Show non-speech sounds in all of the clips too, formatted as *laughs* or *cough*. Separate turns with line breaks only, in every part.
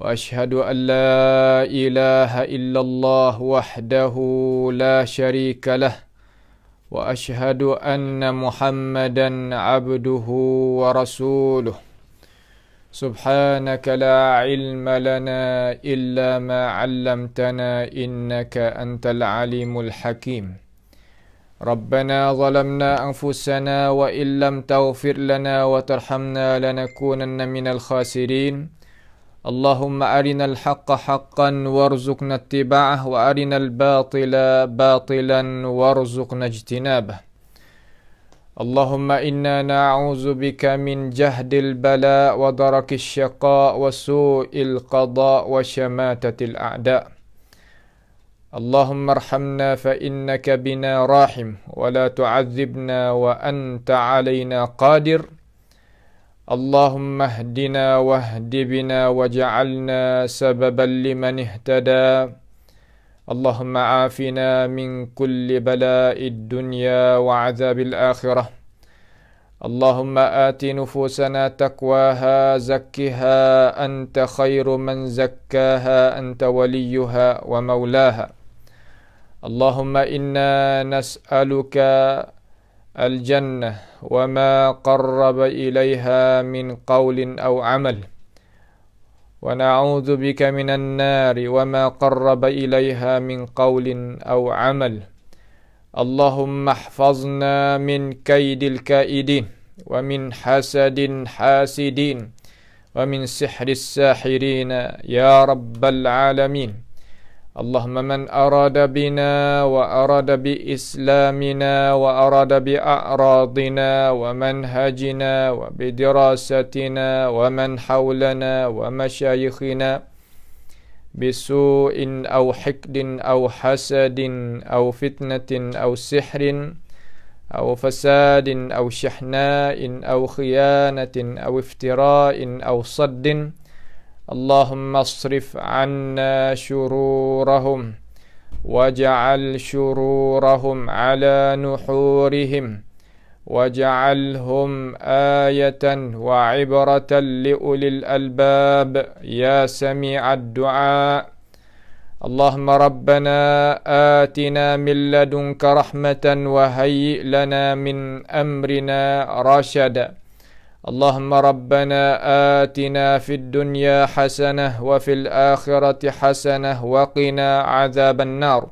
واشهد ان لا اله الا الله وحده لا شريك له واشهد ان محمدا عبده ورسوله سبحانك لا علم لنا الا ما علمتنا انك انت العليم الحكيم ربنا ظلمنا انفسنا وان لم تغفر لنا وترحمنا لنكونن من الخاسرين اللهم أرنا الحق حقا وارزقنا اتباعه وأرنا الباطل باطلا وارزقنا اجتنابه اللهم إنا نعوذ بك من جهد البلاء ودرك الشقاء وسوء القضاء وشماتة الأعداء اللهم ارحمنا فإنك بنا راحم ولا تعذبنا وأنت علينا قادر اللهم اهدنا واهد بنا وجعلنا سببا لمن اهتدى اللهم عافنا من كل بلاء الدنيا وعذاب الآخرة اللهم آت نفوسنا تقواها زكها أنت خير من زكاها أنت وليها ومولاها اللهم إنا نسألك الجنة وما قرب إليها من قول أو عمل ونعوذ بك من النار وما قرب إليها من قول أو عمل اللهم احفظنا من كيد الكائدين ومن حسد حاسدين ومن سحر الساحرين يا رب العالمين اللهم من أراد بنا وأراد بإسلامنا وأراد بأعراضنا ومنهجنا وبدراستنا ومن حولنا ومشايخنا بسوء أو حقد أو حسد أو فتنة أو سحر أو فساد أو شحناء أو خيانة أو افتراء أو صد اللهم اصرف عنا شرورهم واجعل شرورهم على نحورهم واجعلهم آية وعبرة لأولي الألباب يا سميع الدعاء اللهم ربنا آتنا من لدنك رحمة وهيئ لنا من أمرنا رشدا اللهم ربنا آتنا في الدنيا حسنة وفي الآخرة حسنة وقنا عذاب النار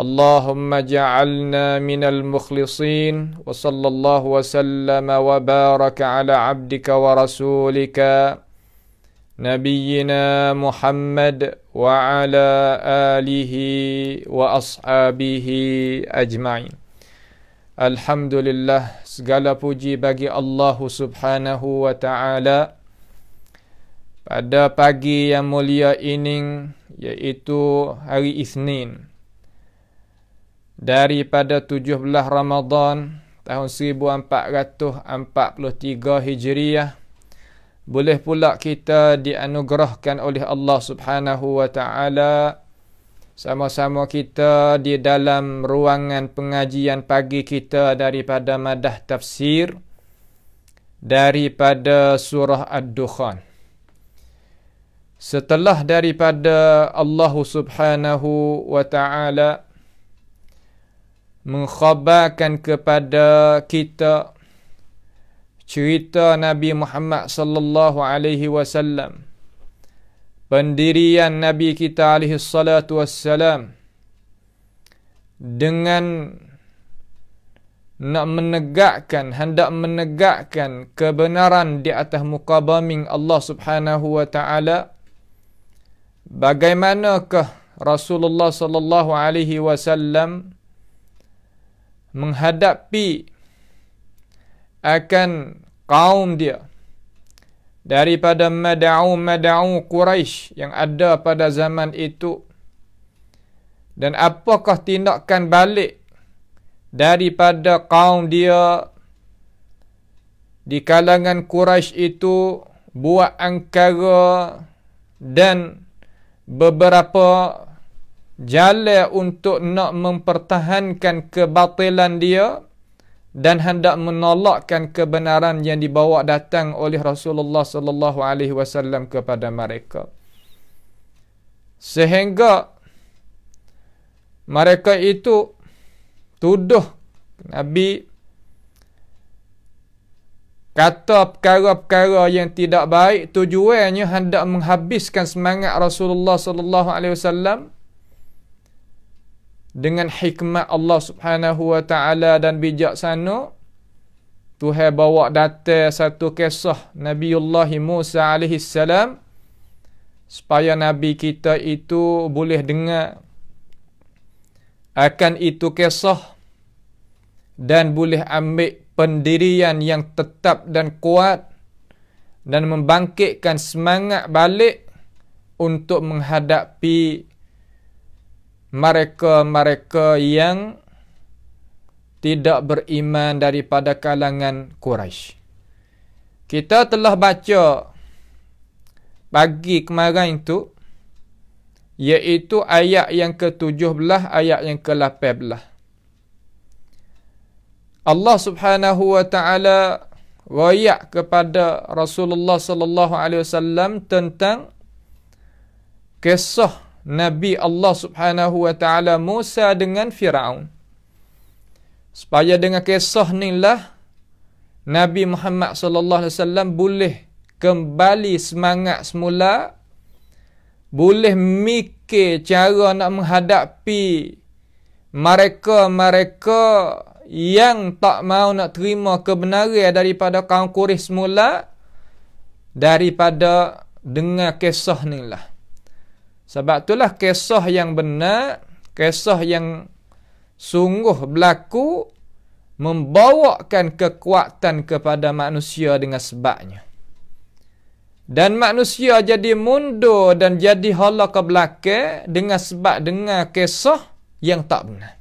اللهم اجعلنا من المخلصين وصلى الله وسلم وبارك على عبدك ورسولك نبينا محمد وعلى آله وأصحابه أجمعين Alhamdulillah segala puji bagi Allah Subhanahu wa taala. Pada pagi yang mulia ini iaitu hari Isnin daripada 17 Ramadan tahun 1443 Hijriah boleh pula kita dianugerahkan oleh Allah Subhanahu wa taala sama-sama kita di dalam ruangan pengajian pagi kita daripada madah tafsir daripada surah Ad-Dukhan. Setelah daripada Allah Subhanahu wa taala mengkhabarkan kepada kita cerita Nabi Muhammad sallallahu alaihi wasallam pendirian Nabi kita alaihi salatu wassalam dengan nak menegakkan hendak menegakkan kebenaran di atas muka baming Allah Subhanahu wa taala bagaimanakah Rasulullah sallallahu alaihi wasallam menghadapi akan kaum dia daripada mad'u mad'u Quraisy yang ada pada zaman itu dan apakah tindakan balik daripada kaum dia di kalangan Quraisy itu buat angkara dan beberapa jalan untuk nak mempertahankan kebatilan dia dan hendak menolakkan kebenaran yang dibawa datang oleh Rasulullah sallallahu alaihi wasallam kepada mereka sehingga mereka itu tuduh nabi kata perkara-perkara yang tidak baik tujuannya hendak menghabiskan semangat Rasulullah sallallahu alaihi wasallam dengan hikmat Allah Subhanahu wa taala dan bijaksana Tuhan bawa datang satu kisah Nabiullah Musa alaihi salam supaya nabi kita itu boleh dengar akan itu kisah dan boleh ambil pendirian yang tetap dan kuat dan membangkitkan semangat balik untuk menghadapi mereka-mereka yang tidak beriman daripada kalangan Quraisy. Kita telah baca pagi kemarin itu iaitu ayat yang ke-17 ayat yang ke-18. Allah Subhanahu wa taala royak kepada Rasulullah sallallahu alaihi wasallam tentang kisah Nabi Allah Subhanahu wa taala Musa dengan Firaun. Supaya dengan kisah ni lah, Nabi Muhammad sallallahu alaihi wasallam boleh kembali semangat semula boleh mikir cara nak menghadapi mereka-mereka yang tak mau nak terima kebenaran daripada kaum Quraisy semula daripada dengar kisah ni lah. Sebab itulah kisah yang benar, kisah yang sungguh berlaku membawakan kekuatan kepada manusia dengan sebabnya. Dan manusia jadi mundur dan jadi hala ke belakang dengan sebab dengar kisah yang tak benar.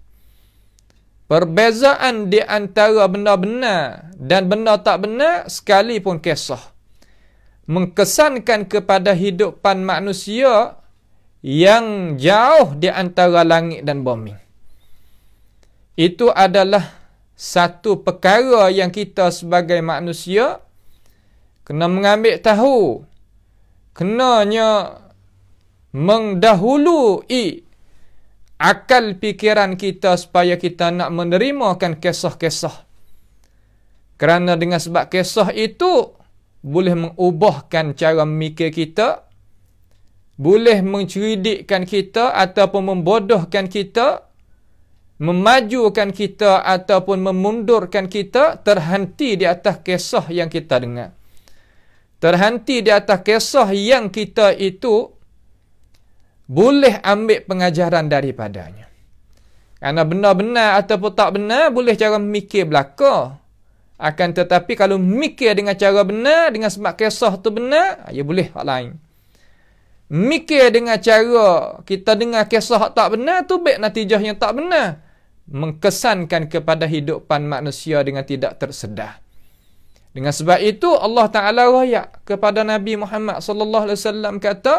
Perbezaan di antara benda benar dan benda tak benar sekalipun kisah. Mengkesankan kepada hidupan manusia yang jauh di antara langit dan bumi. Itu adalah satu perkara yang kita sebagai manusia kena mengambil tahu. Kenanya mendahului akal pikiran kita supaya kita nak menerimakan kisah-kisah. Kerana dengan sebab kisah itu boleh mengubahkan cara mikir kita, boleh menceridikkan kita ataupun membodohkan kita, memajukan kita ataupun memundurkan kita terhenti di atas kisah yang kita dengar. Terhenti di atas kisah yang kita itu boleh ambil pengajaran daripadanya. Karena benar-benar ataupun tak benar boleh cara mikir belaka. Akan tetapi kalau mikir dengan cara benar, dengan sebab kisah tu benar, ia ya boleh hal lain mikir dengan cara kita dengar kisah tak benar tu baik natijah yang tak benar mengkesankan kepada hidupan manusia dengan tidak tersedah dengan sebab itu Allah Taala royak kepada Nabi Muhammad sallallahu alaihi kata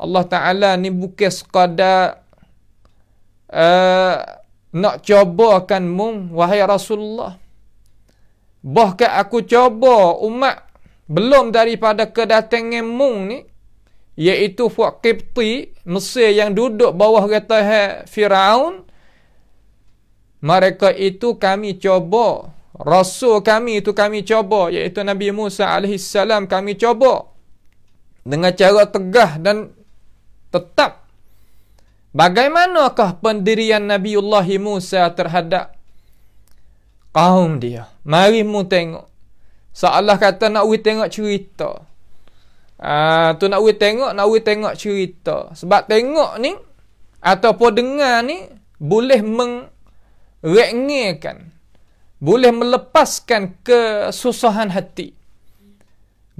Allah Taala ni bukan sekadar uh, nak cubakan mung wahai Rasulullah bahkan aku coba umat belum daripada kedatangan mung ni iaitu Fuad Qibti Mesir yang duduk bawah kata Firaun mereka itu kami cuba rasul kami itu kami cuba iaitu Nabi Musa alaihi salam kami cuba dengan cara tegah dan tetap bagaimanakah pendirian Nabi Nabiullah Musa terhadap kaum dia mari mu tengok seolah kata nak we tengok cerita Ah uh, tu nak we tengok, nak we tengok cerita. Sebab tengok ni ataupun dengar ni boleh mengrengekan. Boleh melepaskan kesusahan hati.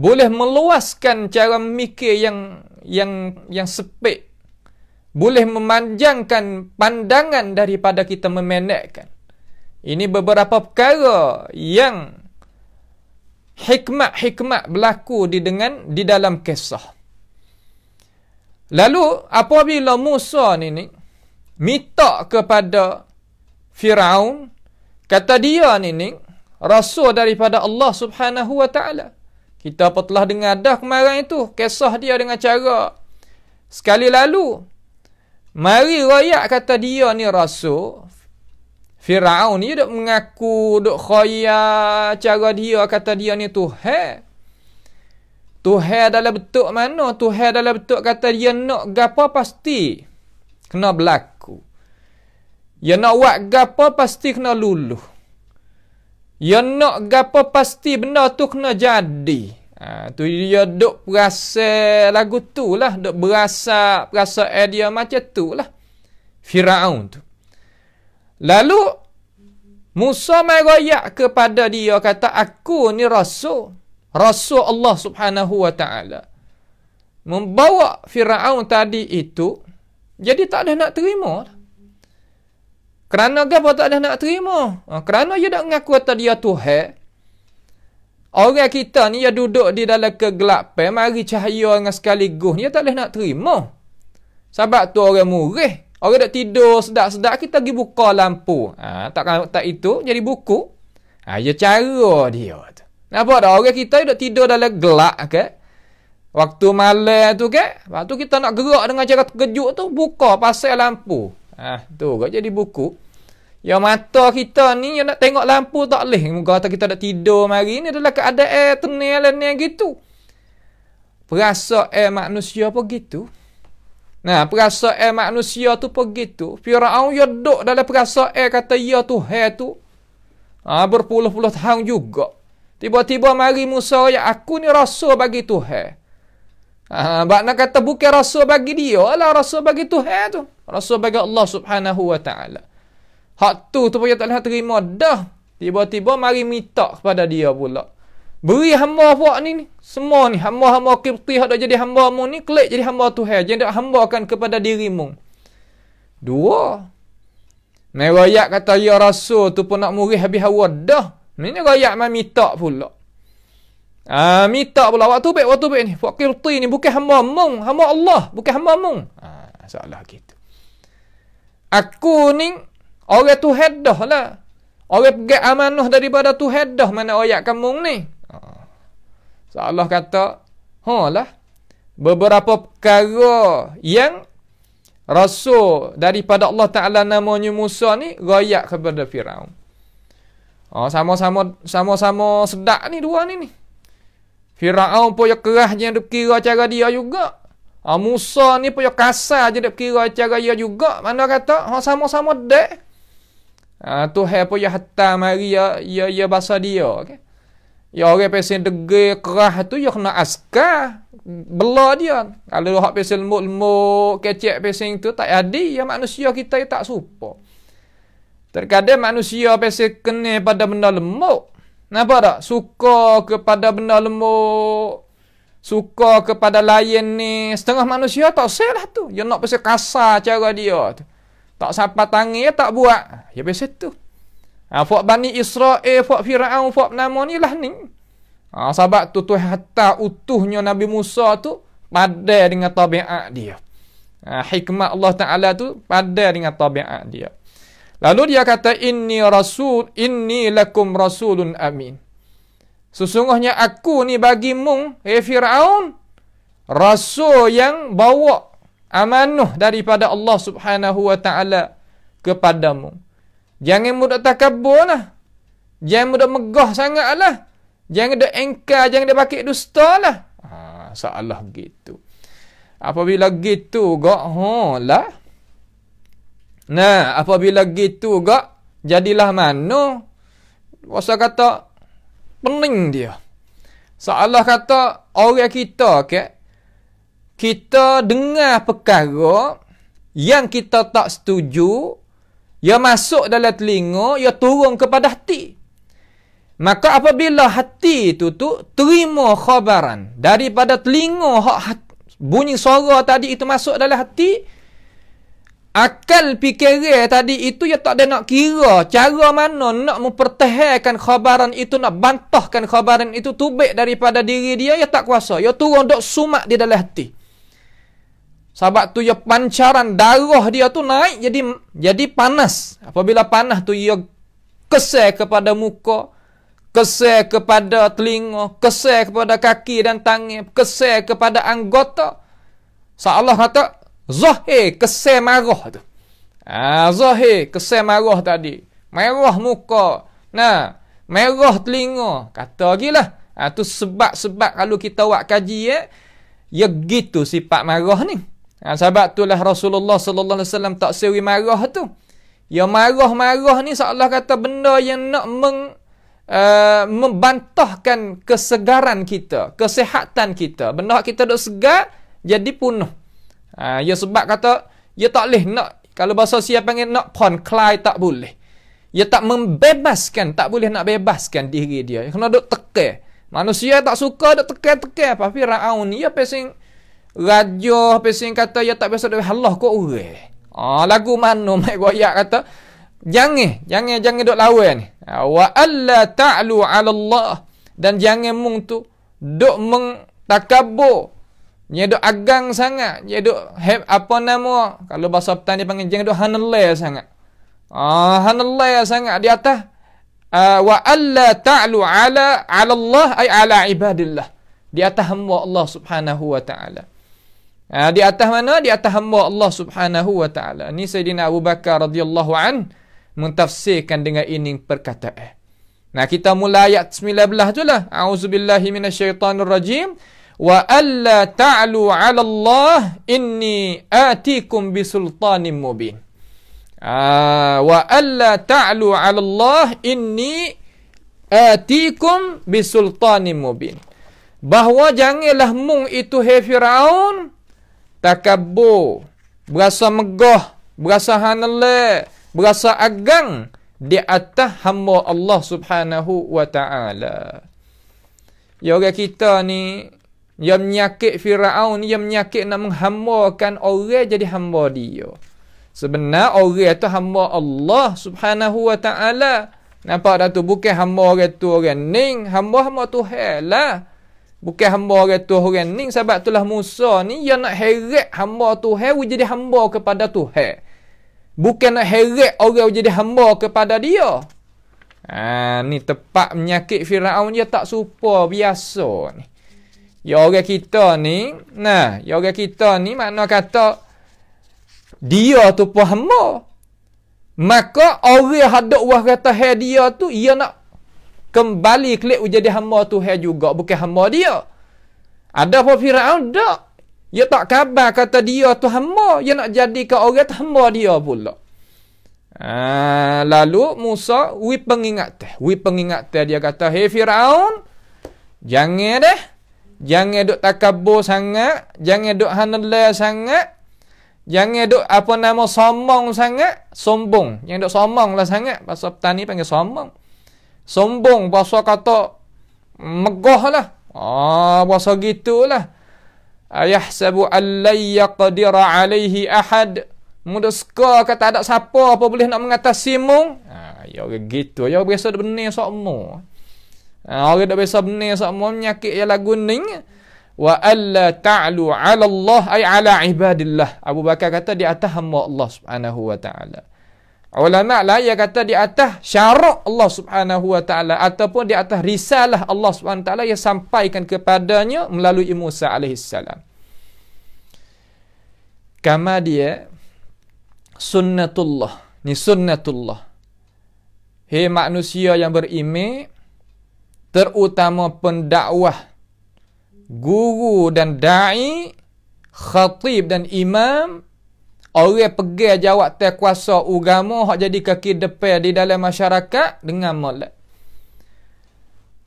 Boleh meluaskan cara mikir yang yang yang sepek. Boleh memanjangkan pandangan daripada kita memendekkan. Ini beberapa perkara yang hikmat-hikmat berlaku di dengan di dalam kisah. Lalu apabila Musa ni ni minta kepada Firaun kata dia ni ni rasul daripada Allah Subhanahu wa taala. Kita apa telah dengar dah kemarin itu kisah dia dengan cara sekali lalu mari rakyat kata dia ni rasul Firaun ni dok mengaku dok khoya cara dia kata dia ni Tuhan. Tuhan adalah betul mana? Tuhan adalah betul kata dia nak gapo pasti kena berlaku. Ya nak buat gapo pasti kena lulu. Ya nak gapo pasti benda tu kena jadi. Ha, tu dia dok perasa lagu tu lah. dok berasa, perasa dia macam tu lah. Firaun tu. Lalu Musa meroyak kepada dia kata aku ni rasul. Rasul Allah Subhanahu wa taala. Membawa Firaun tadi itu jadi tak ada nak terima. Kerana apa tak ada nak terima? Ha, kerana dia tak mengaku kata dia Tuhan. Orang kita ni yang duduk di dalam kegelapan, mari cahaya dengan sekali goh dia tak boleh nak terima. Sebab tu orang murih, Orang dah tidur sedap-sedap kita pergi buka lampu. Ha, tak kan, tak itu jadi buku. Ha, ya cara dia tu. Nampak tak? Orang kita dah tidur dalam gelak ke. Okay? Waktu malam tu ke. Okay? Waktu kita nak gerak dengan cara terkejut tu. Buka pasal lampu. Ha, tu kau jadi buku. Ya mata kita ni yang nak tengok lampu tak boleh. Muka kata kita dah tidur mari ni adalah keadaan tenil-tenil gitu. Perasa eh manusia apa gitu. Nah, perasaan manusia tu begitu. Firaun ya duduk dalam perasaan kata ya tu, hai tu. Ha, berpuluh-puluh tahun juga. Tiba-tiba mari Musa ya aku ni rasul bagi tu, hai. Ha, nak kata bukan rasul bagi dia lah, rasul bagi tu, tu. Rasul bagi Allah subhanahu wa ta'ala. Hak tu tu punya tak boleh terima dah. Tiba-tiba mari minta kepada dia pula. Beri hamba awak ni, ni Semua ni Hamba-hamba kipti Hak jadi hamba mu ni Kelik jadi hamba tu hai Jangan hamba hambakan kepada dirimu Dua Mereka kata Ya Rasul tu pun nak murih habis hawa Dah Mereka rakyat main minta pula Ah minta pula waktu baik waktu baik ni buat kirti ni bukan hamba mung hamba Allah bukan hamba mung ah salah gitu aku ni orang tu hadah lah orang pegang amanah daripada tu hadah mana ayat kamu ni Allah kata, ha lah. Beberapa perkara yang Rasul daripada Allah Ta'ala namanya Musa ni Rayak kepada Fir'aun oh, Sama-sama sama-sama sedak ni dua ni ni Fir'aun pun yang kerah je dia kira cara dia juga oh, Musa ni pun yang kasar je dia kira cara dia juga Mana kata oh, sama-sama dek Ah, tu hai pun yang hatta mari ya ya ya bahasa dia okay? Ya orang pesen degil kerah tu ya kena askar bela dia. Kalau hak pesen lembut-lembut kecek pesen tu tak jadi ya manusia kita ya tak serupa. Terkadang manusia pesen kena pada benda lembut. Napa tak? Suka kepada benda lembut. Suka kepada lain ni. Setengah manusia tak selah tu. Ya nak pesen kasar cara dia tu. Tak sapa tangi ya tak buat. Ya pesen tu. Ha, fuak Bani Israel, fuak Fir'aun, fuak nama ni lah ni. Ha, sebab tu tu hatta utuhnya Nabi Musa tu pada dengan tabiat dia. Ha, hikmat Allah Ta'ala tu pada dengan tabiat dia. Lalu dia kata, Inni rasul, inni lakum rasulun amin. Sesungguhnya aku ni bagi mung, eh Fir'aun, rasul yang bawa amanah daripada Allah Subhanahu Wa Ta'ala kepadamu. Jangan mudah takabur lah. Jangan mudah megah sangat lah. Jangan dah engkar, jangan dah pakai dusta lah. Ha, salah begitu. Apabila gitu gak, ha, lah. Nah, apabila gitu gak, jadilah mana? Wasa kata, pening dia. Salah kata, orang kita, ke, kita dengar perkara yang kita tak setuju, ia masuk dalam telinga, ia turun kepada hati. Maka apabila hati itu tu terima khabaran daripada telinga hak bunyi suara tadi itu masuk dalam hati, akal fikiran tadi itu ia tak ada nak kira cara mana nak mempertahankan khabaran itu, nak bantahkan khabaran itu tubik daripada diri dia, ia tak kuasa. Ia turun duk sumak di dalam hati. Sebab tu ia ya pancaran darah dia tu naik jadi jadi panas. Apabila panas tu ia kesel kepada muka, kesel kepada telinga, kesel kepada kaki dan tangan, kesel kepada anggota. Sebab Allah kata, zahir kesel marah tu. Ah, zahir kesel marah tadi. Merah muka. Nah, merah telinga. Kata lagi lah. itu ha, tu sebab-sebab kalau kita buat kaji eh, ya gitu sifat marah ni. Ha, sebab itulah Rasulullah sallallahu alaihi wasallam tak sewi marah tu. Ya marah-marah ni seolah kata benda yang nak meng, uh, membantahkan kesegaran kita, kesihatan kita. Benda kita dok segar jadi punuh. Ha, ya sebab kata ya tak leh nak kalau bahasa siapa panggil nak pon klai tak boleh. Ya tak membebaskan, tak boleh nak bebaskan diri dia. Kena dok tekan. Manusia tak suka duk tekan-tekan apa firaun ya pesing. Raja pesing kata ya tak biasa dah halah kok orang. Ah lagu mana mai royak kata jangan jangan jangan dok lawan ni. Ah, wa alla ta'lu 'ala Allah dan jangan mung tu dok meng takabur. Nya dok agang sangat, nya dok have apa nama kalau bahasa petani panggil jangan dok hanallah sangat. Ah hanallah sangat di atas. Uh, wa alla ta'lu 'ala 'ala Allah ay 'ala ibadillah. Di atas hamba Allah Subhanahu wa ta'ala. Ha, di atas mana? Di atas hamba Allah subhanahu wa ta'ala. Ini Sayyidina Abu Bakar radhiyallahu an mentafsirkan dengan ini perkataan. Nah kita mula ayat 19 tu lah. A'udzubillahi rajim Wa alla ta'lu 'ala Allah inni atikum bisultanin mubin. Ah wa alla ta'lu 'ala Allah inni atikum bisultanin mubin. Bahwa janganlah mung itu hai Firaun, takabur, berasa megah, berasa hanale, berasa agang di atas hamba Allah Subhanahu wa taala. Ya orang kita ni yang menyakit Firaun ni yang menyakit nak menghambakan orang jadi hamba dia. Sebenarnya orang itu hamba Allah Subhanahu wa taala. Nampak dah tu bukan hamba orang tu orang ning, hamba hamba Tuhan lah. Bukan hamba orang tu orang ni sebab itulah Musa ni ia nak heret hamba Tuhan hey, jadi hamba kepada he. Bukan nak heret orang jadi hamba kepada dia. Ha, ni tepat menyakit Firaun dia tak serupa biasa ni. Ya orang kita ni, nah, ya orang kita ni makna kata dia tu pun hamba. Maka orang hadok wah kata hey, dia tu ia nak kembali klik jadi hamba Tuhan juga bukan hamba dia ada apa Firaun tak dia tak khabar kata dia tu hamba dia nak jadi ke orang tu hamba dia pula ah, lalu Musa wi pengingat wi pengingat dia kata hey Firaun jangan deh jangan duk takabur sangat jangan duk hanalah sangat Jangan duk apa nama sombong sangat, sombong. Jangan duk sombong lah sangat. Pasal petani panggil sombong. Sombong bahasa kata megoh lah ah, Bahasa gitulah Ayah sabu allai yaqdira alaihi ahad Muda suka kata ada siapa apa boleh nak mengatasi mu ah, Ya orang gitu Ya biasa dia benih sokmu ha, ah, Orang dia biasa benih sokmu Menyakit yang lagu ni Wa alla ta'lu ala Allah Ay ala ibadillah Abu Bakar kata di atas hamba Allah subhanahu wa ta'ala Allah lah ia kata di atas syarak Allah Subhanahu Wa Taala ataupun di atas risalah Allah Subhanahu Wa Taala yang sampaikan kepadanya melalui Musa alaihi salam. Kama dia sunnatullah. Ni sunnatullah. Hei manusia yang beriman terutama pendakwah guru dan dai khatib dan imam Orang pegang jawab teh kuasa agama hak jadi kaki depan di dalam masyarakat dengan malak.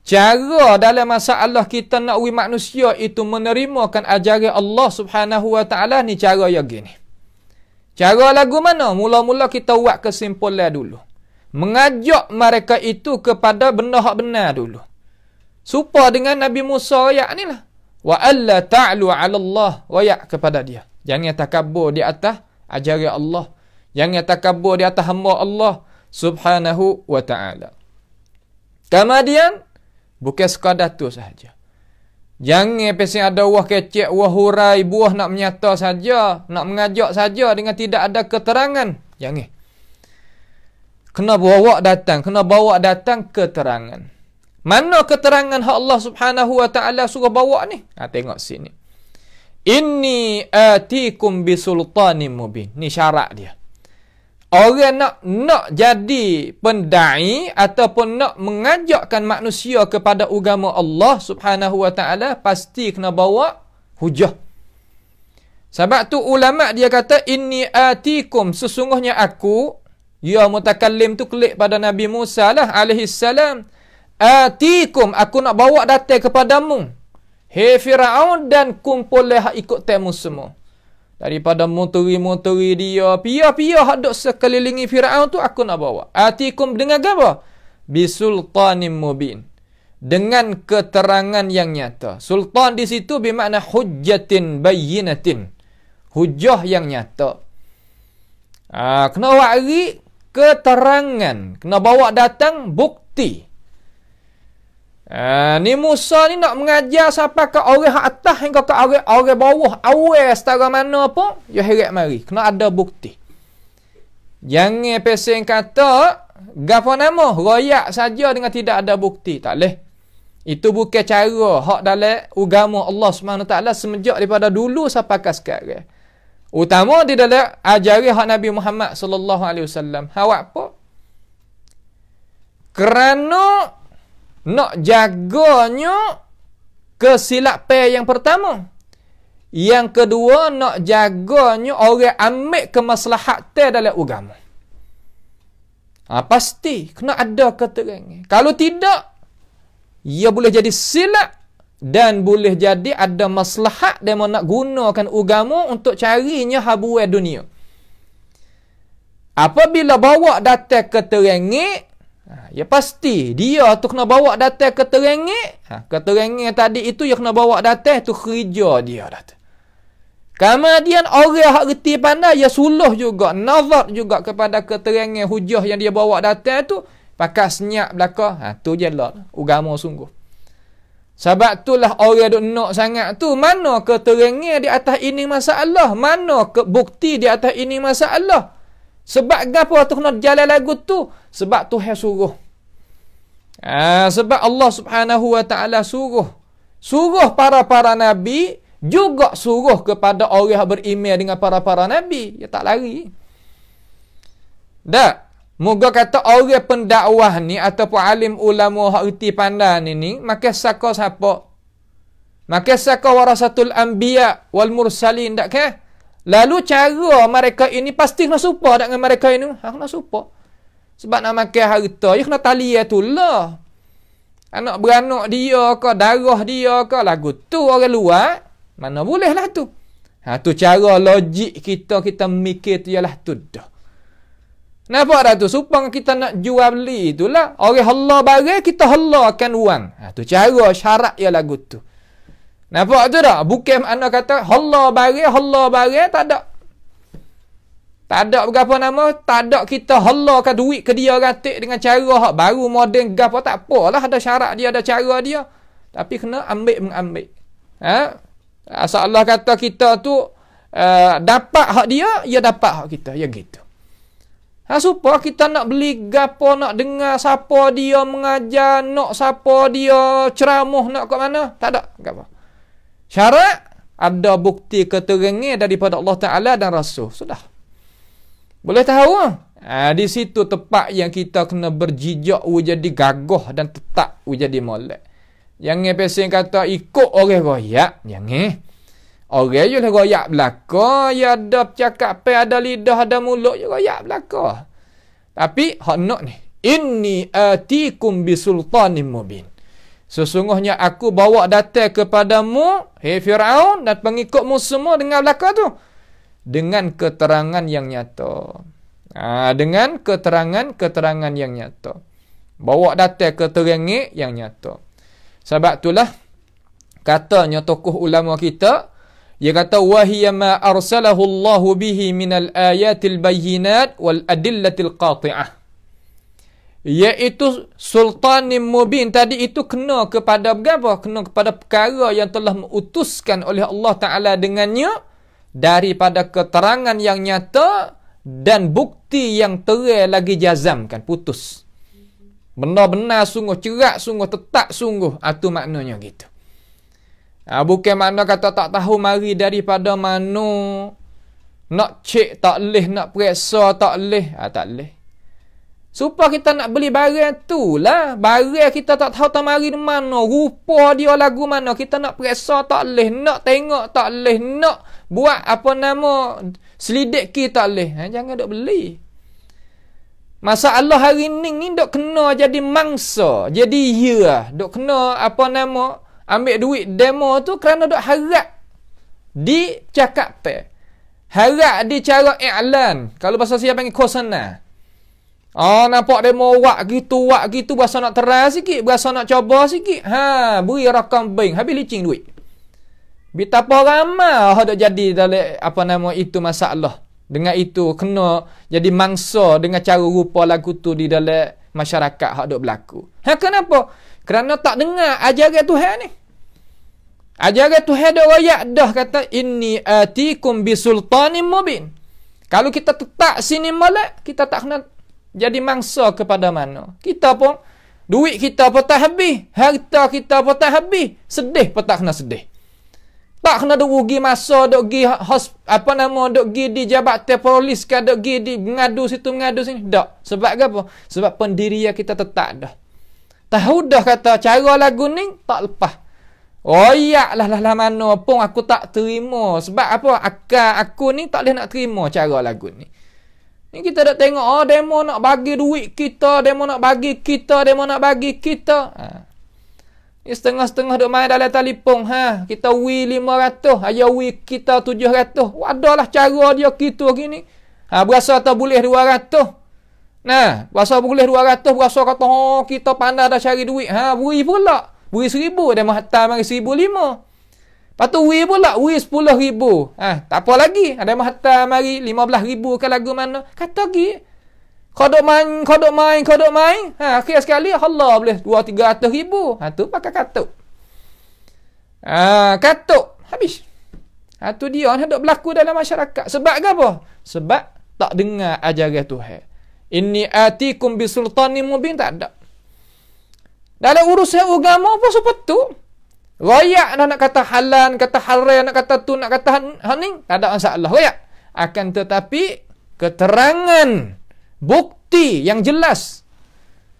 Cara dalam masa Allah kita nak wi manusia itu menerimakan ajaran Allah Subhanahu wa taala ni cara yang gini. Cara lagu mana? Mula-mula kita buat kesimpulan dulu. Mengajak mereka itu kepada benda hak benar dulu. Supa dengan Nabi Musa ya ni lah. Wa alla ta'lu ala Allah wa kepada dia. Jangan takabur di atas ajari Allah. yang Jangan takabur di atas hamba Allah subhanahu wa ta'ala. Kemudian, bukan sekadar tu sahaja. Jangan pesan ada wah kecik, wah hurai, buah nak menyata saja, nak mengajak saja dengan tidak ada keterangan. Jangan. Kena bawa datang, kena bawa datang keterangan. Mana keterangan Allah subhanahu wa ta'ala suruh bawa ni? Ha, tengok sini. Inni atikum bisultani mubin. Ni syarat dia. Orang nak nak jadi pendai ataupun nak mengajakkan manusia kepada agama Allah Subhanahu wa taala pasti kena bawa hujah. Sebab tu ulama dia kata inni atikum sesungguhnya aku ya mutakallim tu klik pada Nabi Musa lah alaihi salam atikum aku nak bawa datang kepadamu Hei Fir'aun dan kumpul leh ikut temu semua. Daripada muteri-muteri dia, pia-pia hak sekelilingi Fir'aun tu aku nak bawa. Atikum dengan apa? Bisultanim mubin. Dengan keterangan yang nyata. Sultan di situ bermakna hujjatin bayinatin. Hujjah yang nyata. Ha, kena wakri keterangan. Kena bawa datang Bukti. Ah, ni Musa ni nak mengajar siapa ke orang hak atas hingga ke orang orang bawah awal setara mana pun ya heret mari kena ada bukti jangan pesen kata gapo nama royak saja dengan tidak ada bukti tak leh itu bukan cara hak dalam agama Allah Subhanahu taala semenjak daripada dulu sampai ke sekarang utama di dalam ajari hak Nabi Muhammad sallallahu alaihi wasallam hawak apa kerana nak jaganya kesilapan yang pertama. Yang kedua nak jaganya orang ambil kemaslahatan dalam agama. Ha, pasti kena ada keterangan. Kalau tidak ia boleh jadi silap dan boleh jadi ada maslahat dan nak gunakan agama untuk carinya habuan dunia. Apabila bawa data keterangan Ha, ya pasti dia tu kena bawa datang ke terengik. Ha, ke terengik tadi itu yang kena bawa datang tu kerja dia datang. Kemudian orang Hak reti pandai, dia ya suluh juga, nazar juga kepada keterangan hujah yang dia bawa datang tu, pakai senyap belaka, ha, tu je lah, agama sungguh. Sebab itulah orang duk nak sangat tu, mana keterangan di atas ini masalah, mana ke bukti di atas ini masalah. Sebab apa tu kena jalan lagu tu? Sebab tu yang suruh. Ah, sebab Allah subhanahu wa ta'ala suruh. Suruh para-para Nabi juga suruh kepada orang yang berimel dengan para-para Nabi. Dia tak lari. Tak. Moga kata orang pendakwah ni ataupun alim ulama hak reti pandan ni, ni maka saka siapa? Maka saka warasatul anbiya wal mursalin tak kah? Lalu cara mereka ini pasti kena serupa dengan mereka ini. Ha, kena serupa. Sebab nak makan harta, dia ya kena tali itu ya lah. Anak beranak dia ke, darah dia ke, lagu tu orang luar. Mana boleh lah tu. Ha, tu cara logik kita, kita mikir tu ialah tu dah. Nampak dah tu? Supang kita nak jual beli itulah. Orang Allah bagai, kita Allah akan uang, Ha, tu cara syarat ialah ya lagu tu. Nampak tu tak? Bukan makna kata hala bari, hala bari, tak ada. Tak ada berapa nama, tak ada kita halakan duit ke dia ratik dengan cara hak baru moden gapo tak apa lah ada syarat dia ada cara dia. Tapi kena ambil mengambil. Ha? Asal Allah kata kita tu uh, dapat hak dia, ia ya dapat hak kita, ya gitu. Ha supaya kita nak beli gapo nak dengar siapa dia mengajar, nak siapa dia ceramah nak ke mana? Tak ada, gapo syarat ada bukti keterangan daripada Allah Taala dan Rasul. Sudah. Boleh tahu ah. Ha, di situ tempat yang kita kena berjijak jadi gagah dan tetap jadi molek. Yang pesen kata ikut orang royak, yang ni. Orang je lah royak belaka, ya ada cakap pe ada lidah ada mulut je ya royak belaka. Tapi hak nak ni, inni atikum bisultanim mubin. Sesungguhnya aku bawa datang kepadamu, hei Fir'aun dan pengikutmu semua dengan belaka tu. Dengan keterangan yang nyata. Ha, dengan keterangan-keterangan yang nyata. Bawa datang keterangan yang nyata. Sebab itulah katanya tokoh ulama kita. Dia kata, وَهِيَ مَا أَرْسَلَهُ اللَّهُ بِهِ مِنَ الْآيَاتِ الْبَيِّنَاتِ وَالْأَدِلَّةِ الْقَاطِعَةِ iaitu sultanim mubin tadi itu kena kepada apa kena kepada perkara yang telah mengutuskan oleh Allah taala dengannya daripada keterangan yang nyata dan bukti yang terang lagi jazamkan putus benar-benar sungguh cerak sungguh tetap sungguh itu ah, maknanya gitu ha, bukan makna kata tak tahu mari daripada mana nak cek tak leh nak periksa tak leh ha, tak leh Supaya kita nak beli barang tu lah. Barang kita tak tahu tamari di mana. Rupa dia lah lagu mana. Kita nak periksa tak boleh. Nak tengok tak boleh. Nak buat apa nama selidik kita tak boleh. Ha, jangan duk beli. Masalah hari ni ni duk kena jadi mangsa. Jadi ya. Duk kena apa nama ambil duit demo tu kerana duk harap di cakap pe. Harap di cara iklan. Kalau pasal siapa panggil kosanah. Ah oh, nampak demo wak gitu wak gitu berasa nak terang sikit berasa nak cuba sikit. Ha beri rakam bank habis licing duit. Betapa ramai ada jadi dalam apa nama itu masalah. Dengan itu kena jadi mangsa dengan cara rupa lagu tu di dalam masyarakat hak dok berlaku. Ha kenapa? Kerana tak dengar ajaran Tuhan ni. Ajaran Tuhan dok royak dah kata inni atikum bisultanim mubin. Kalau kita tetap sini malak, kita tak kena jadi mangsa kepada mana? Kita pun, duit kita pun tak habis. Harta kita pun tak habis. Sedih pun tak kena sedih. Tak kena duk pergi masa, duk pergi apa nama, duk pergi di jabatan polis ke, duk pergi di mengadu situ, mengadu sini. Tak. Sebab apa? Sebab pendirian kita tetap dah. Tahu dah kata cara lagu ni tak lepas. Oh ya, lah lah lah mana pun aku tak terima. Sebab apa? Akal aku ni tak boleh nak terima cara lagu ni. Ni kita dah tengok, oh, demo nak bagi duit kita, demo nak bagi kita, demo nak bagi kita. Ha. Ni setengah-setengah duk main dalam telefon. Ha. Kita wi 500, ayah wi kita 700. Wadalah cara dia kita gini. Ha, berasa tak boleh 200. Nah, berasa boleh 200, berasa kata, oh, kita pandai dah cari duit. Ha, beri pula. Beri 1,000, demo hantar mari lima. Lepas tu wi pula, wi sepuluh ribu. Eh, tak apa lagi. Ada yang hantar mari, lima belah ribu ke lagu mana. Kata lagi. Kau duk main, kau duk main, kau duk main. Ha, akhir sekali, Allah boleh dua, tiga ratus ribu. Ha, tu pakai katuk. Ha, katuk. Habis. Ha, tu dia yang duk berlaku dalam masyarakat. Sebab ke apa? Sebab tak dengar ajaran Tuhan. Ini atikum bisultani mubin. Tak ada. Dalam urusan agama pun sepatut. Royak nak, nak kata halan, kata haram, nak kata tu, nak kata haning. Tak ada masalah. Royak. Akan tetapi, keterangan, bukti yang jelas.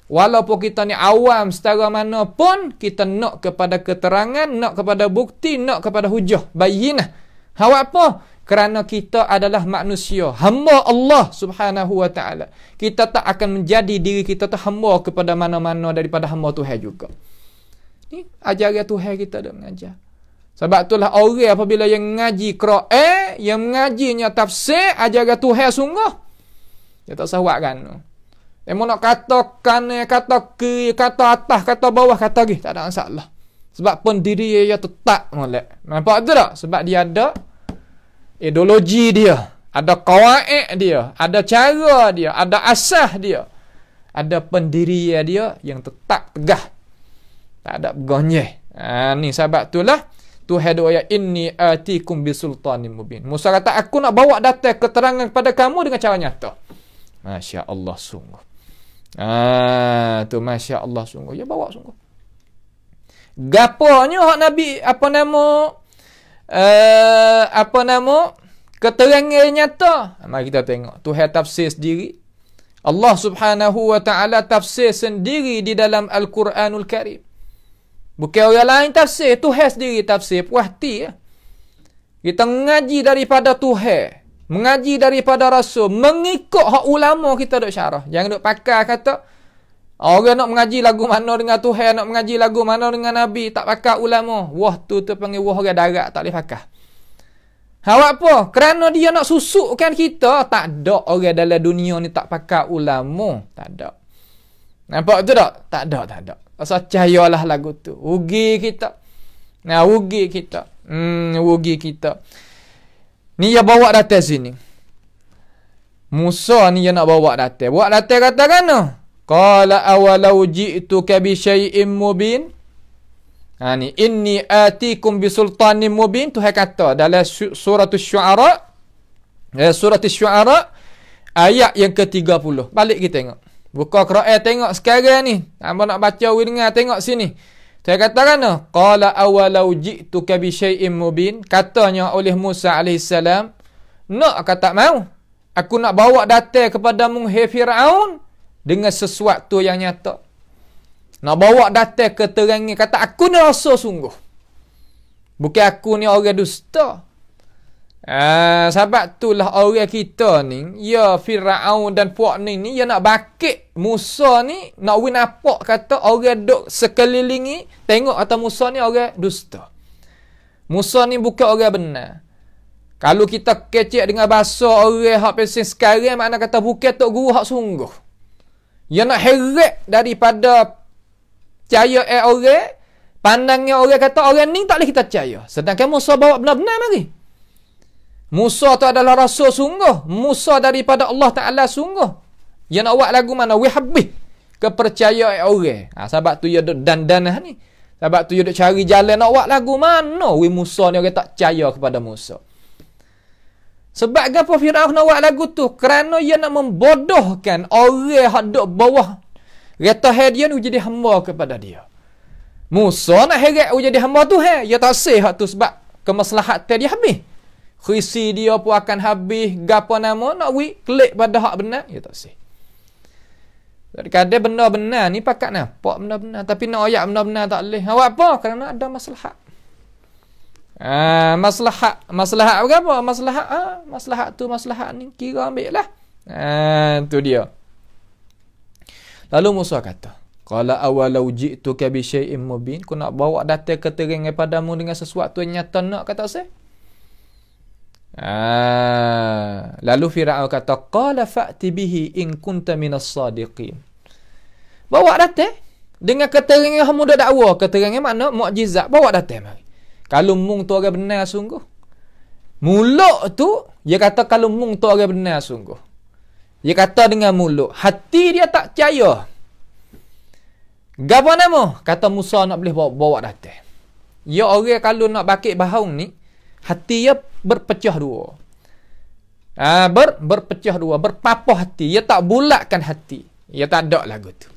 Walaupun kita ni awam setara mana pun, kita nak kepada keterangan, nak kepada bukti, nak kepada hujah. Bayinah. Hawa apa? Kerana kita adalah manusia. Hamba Allah subhanahu wa ta'ala. Kita tak akan menjadi diri kita tu hamba kepada mana-mana daripada hamba Tuhan juga. Ni ajaran Tuhan kita dah mengajar. Sebab itulah orang apabila yang ngaji Quran, yang mengajinya tafsir ajaran Tuhan sungguh. Dia tak sahwat kan. Dia mau nak kata kan? kata kiri, kata atas, kata bawah, kata lagi. Tak ada masalah. Sebab pendiri dia tetap molek. Nampak tu tak? Sebab dia ada ideologi dia. Ada kawaik dia. Ada cara dia. Ada asah dia. Ada pendiri dia yang tetap tegah. Tak ada pegangnya. Ha, ni sahabat tu lah. Tu hadu ayat inni atikum bisultanin mubin. Musa kata aku nak bawa data keterangan kepada kamu dengan cara nyata. Masya Allah sungguh. Ha, tu Masya Allah sungguh. Ya bawa sungguh. Gapanya hak Nabi apa nama uh, apa nama keterangan nyata. Mari kita tengok. Tu tafsir sendiri. Allah Subhanahu wa taala tafsir sendiri di dalam Al-Quranul Karim. Bukan orang lain tafsir. Tuhan sendiri tafsir. ya, Kita mengaji daripada Tuhan. Mengaji daripada Rasul. Mengikut hak ulama kita dok syarah. Jangan dok pakai kata. Orang nak mengaji lagu mana dengan Tuhan. Nak mengaji lagu mana dengan Nabi. Tak pakai ulama. Wah tu tu panggil wah orang darat. Tak boleh pakar. Hal apa? Kerana dia nak susukkan kita. Tak ada orang dalam dunia ni tak pakai ulama. Tak ada. Nampak tu tak? Tak ada, tak ada. Pasal cahayalah lagu tu. Ugi kita. Nah, ugi kita. Hmm, ugi kita. Ni yang bawa datang sini. Musa ni yang nak bawa datang. Bawa datang kata kan? Qala awalau ji'tu ka bi syai'in mubin. Ha ni inni atikum bi sultanin mubin tu kata dalam surah asy-syu'ara. Eh, surah asy-syu'ara ayat yang ke-30. Balik kita tengok. Buka Quran tengok sekarang ni. Hamba nak baca wi dengar tengok sini. Saya kata kan no, qala awalau jitu ka bi syai'in mubin, katanya oleh Musa alaihi salam, nak no, kata mau. Aku nak bawa datang kepada mu hai Firaun dengan sesuatu yang nyata. Nak bawa datang keterangan kata aku ni rasa sungguh. Bukan aku ni orang dusta. Ah, tu lah orang kita ni, ya Firaun dan puak ni ni, ya nak bakit Musa ni, nak win apa kata orang duk sekelilingi, tengok atas Musa ni orang dusta. Musa ni bukan orang benar. Kalau kita kecek dengan bahasa orang hak pesing sekarang, makna kata bukan tok guru hak sungguh. Ya nak heret daripada caya air eh orang, pandangnya orang kata orang ni tak boleh kita caya. Sedangkan Musa bawa benar-benar mari. -benar Musa tu adalah rasul sungguh. Musa daripada Allah Ta'ala sungguh. Dia nak buat lagu mana? We habis. Kepercayaan orang. Ha, sebab tu dia duduk dandanah ni. Sebab tu dia duduk cari jalan nak buat lagu mana? We Musa ni orang tak percaya kepada Musa. Sebab apa Fir'aun nak buat lagu tu? Kerana dia nak membodohkan orang yang duduk bawah. Reta dia ni jadi hamba kepada dia. Musa nak heret jadi hamba tu. Dia tak say hak tu sebab kemaslahat dia habis. Khisi dia pun akan habis. Gapa nama nak wik. Klik pada hak benar. Ya tak sih. Kadang-kadang benda benar ni pakat nampak benda benar. Tapi nak ayak benda benar tak boleh. Awak apa? Kerana ada masalah. Ah, ha, masalah masalah apa apa masalah ah ha, masalah tu masalah ni kira ambil lah ha, tu dia lalu Musa kata kalau awal ujik tu kabi syai'in mubin Kau nak bawa data keterangan padamu dengan sesuatu yang nyata nak kata saya Ah. lalu Firaun kata, "Qala fa'ti bihi in kunta minas sadiqin." Bawa datang dengan keterangan kamu dah dakwa, keterangan makna mukjizat. Bawa datang mari. Kalau mung tu orang benar sungguh. Muluk tu dia kata kalau mung tu orang benar sungguh. Dia kata dengan muluk, hati dia tak percaya. Gapo nama? Kata Musa nak boleh bawa, bawa datang. Ya orang kalau nak bakit bahau ni, hati ia berpecah dua. Ha, ber, berpecah dua, berpapah hati. Ia tak bulatkan hati. Ia tak ada lagu tu.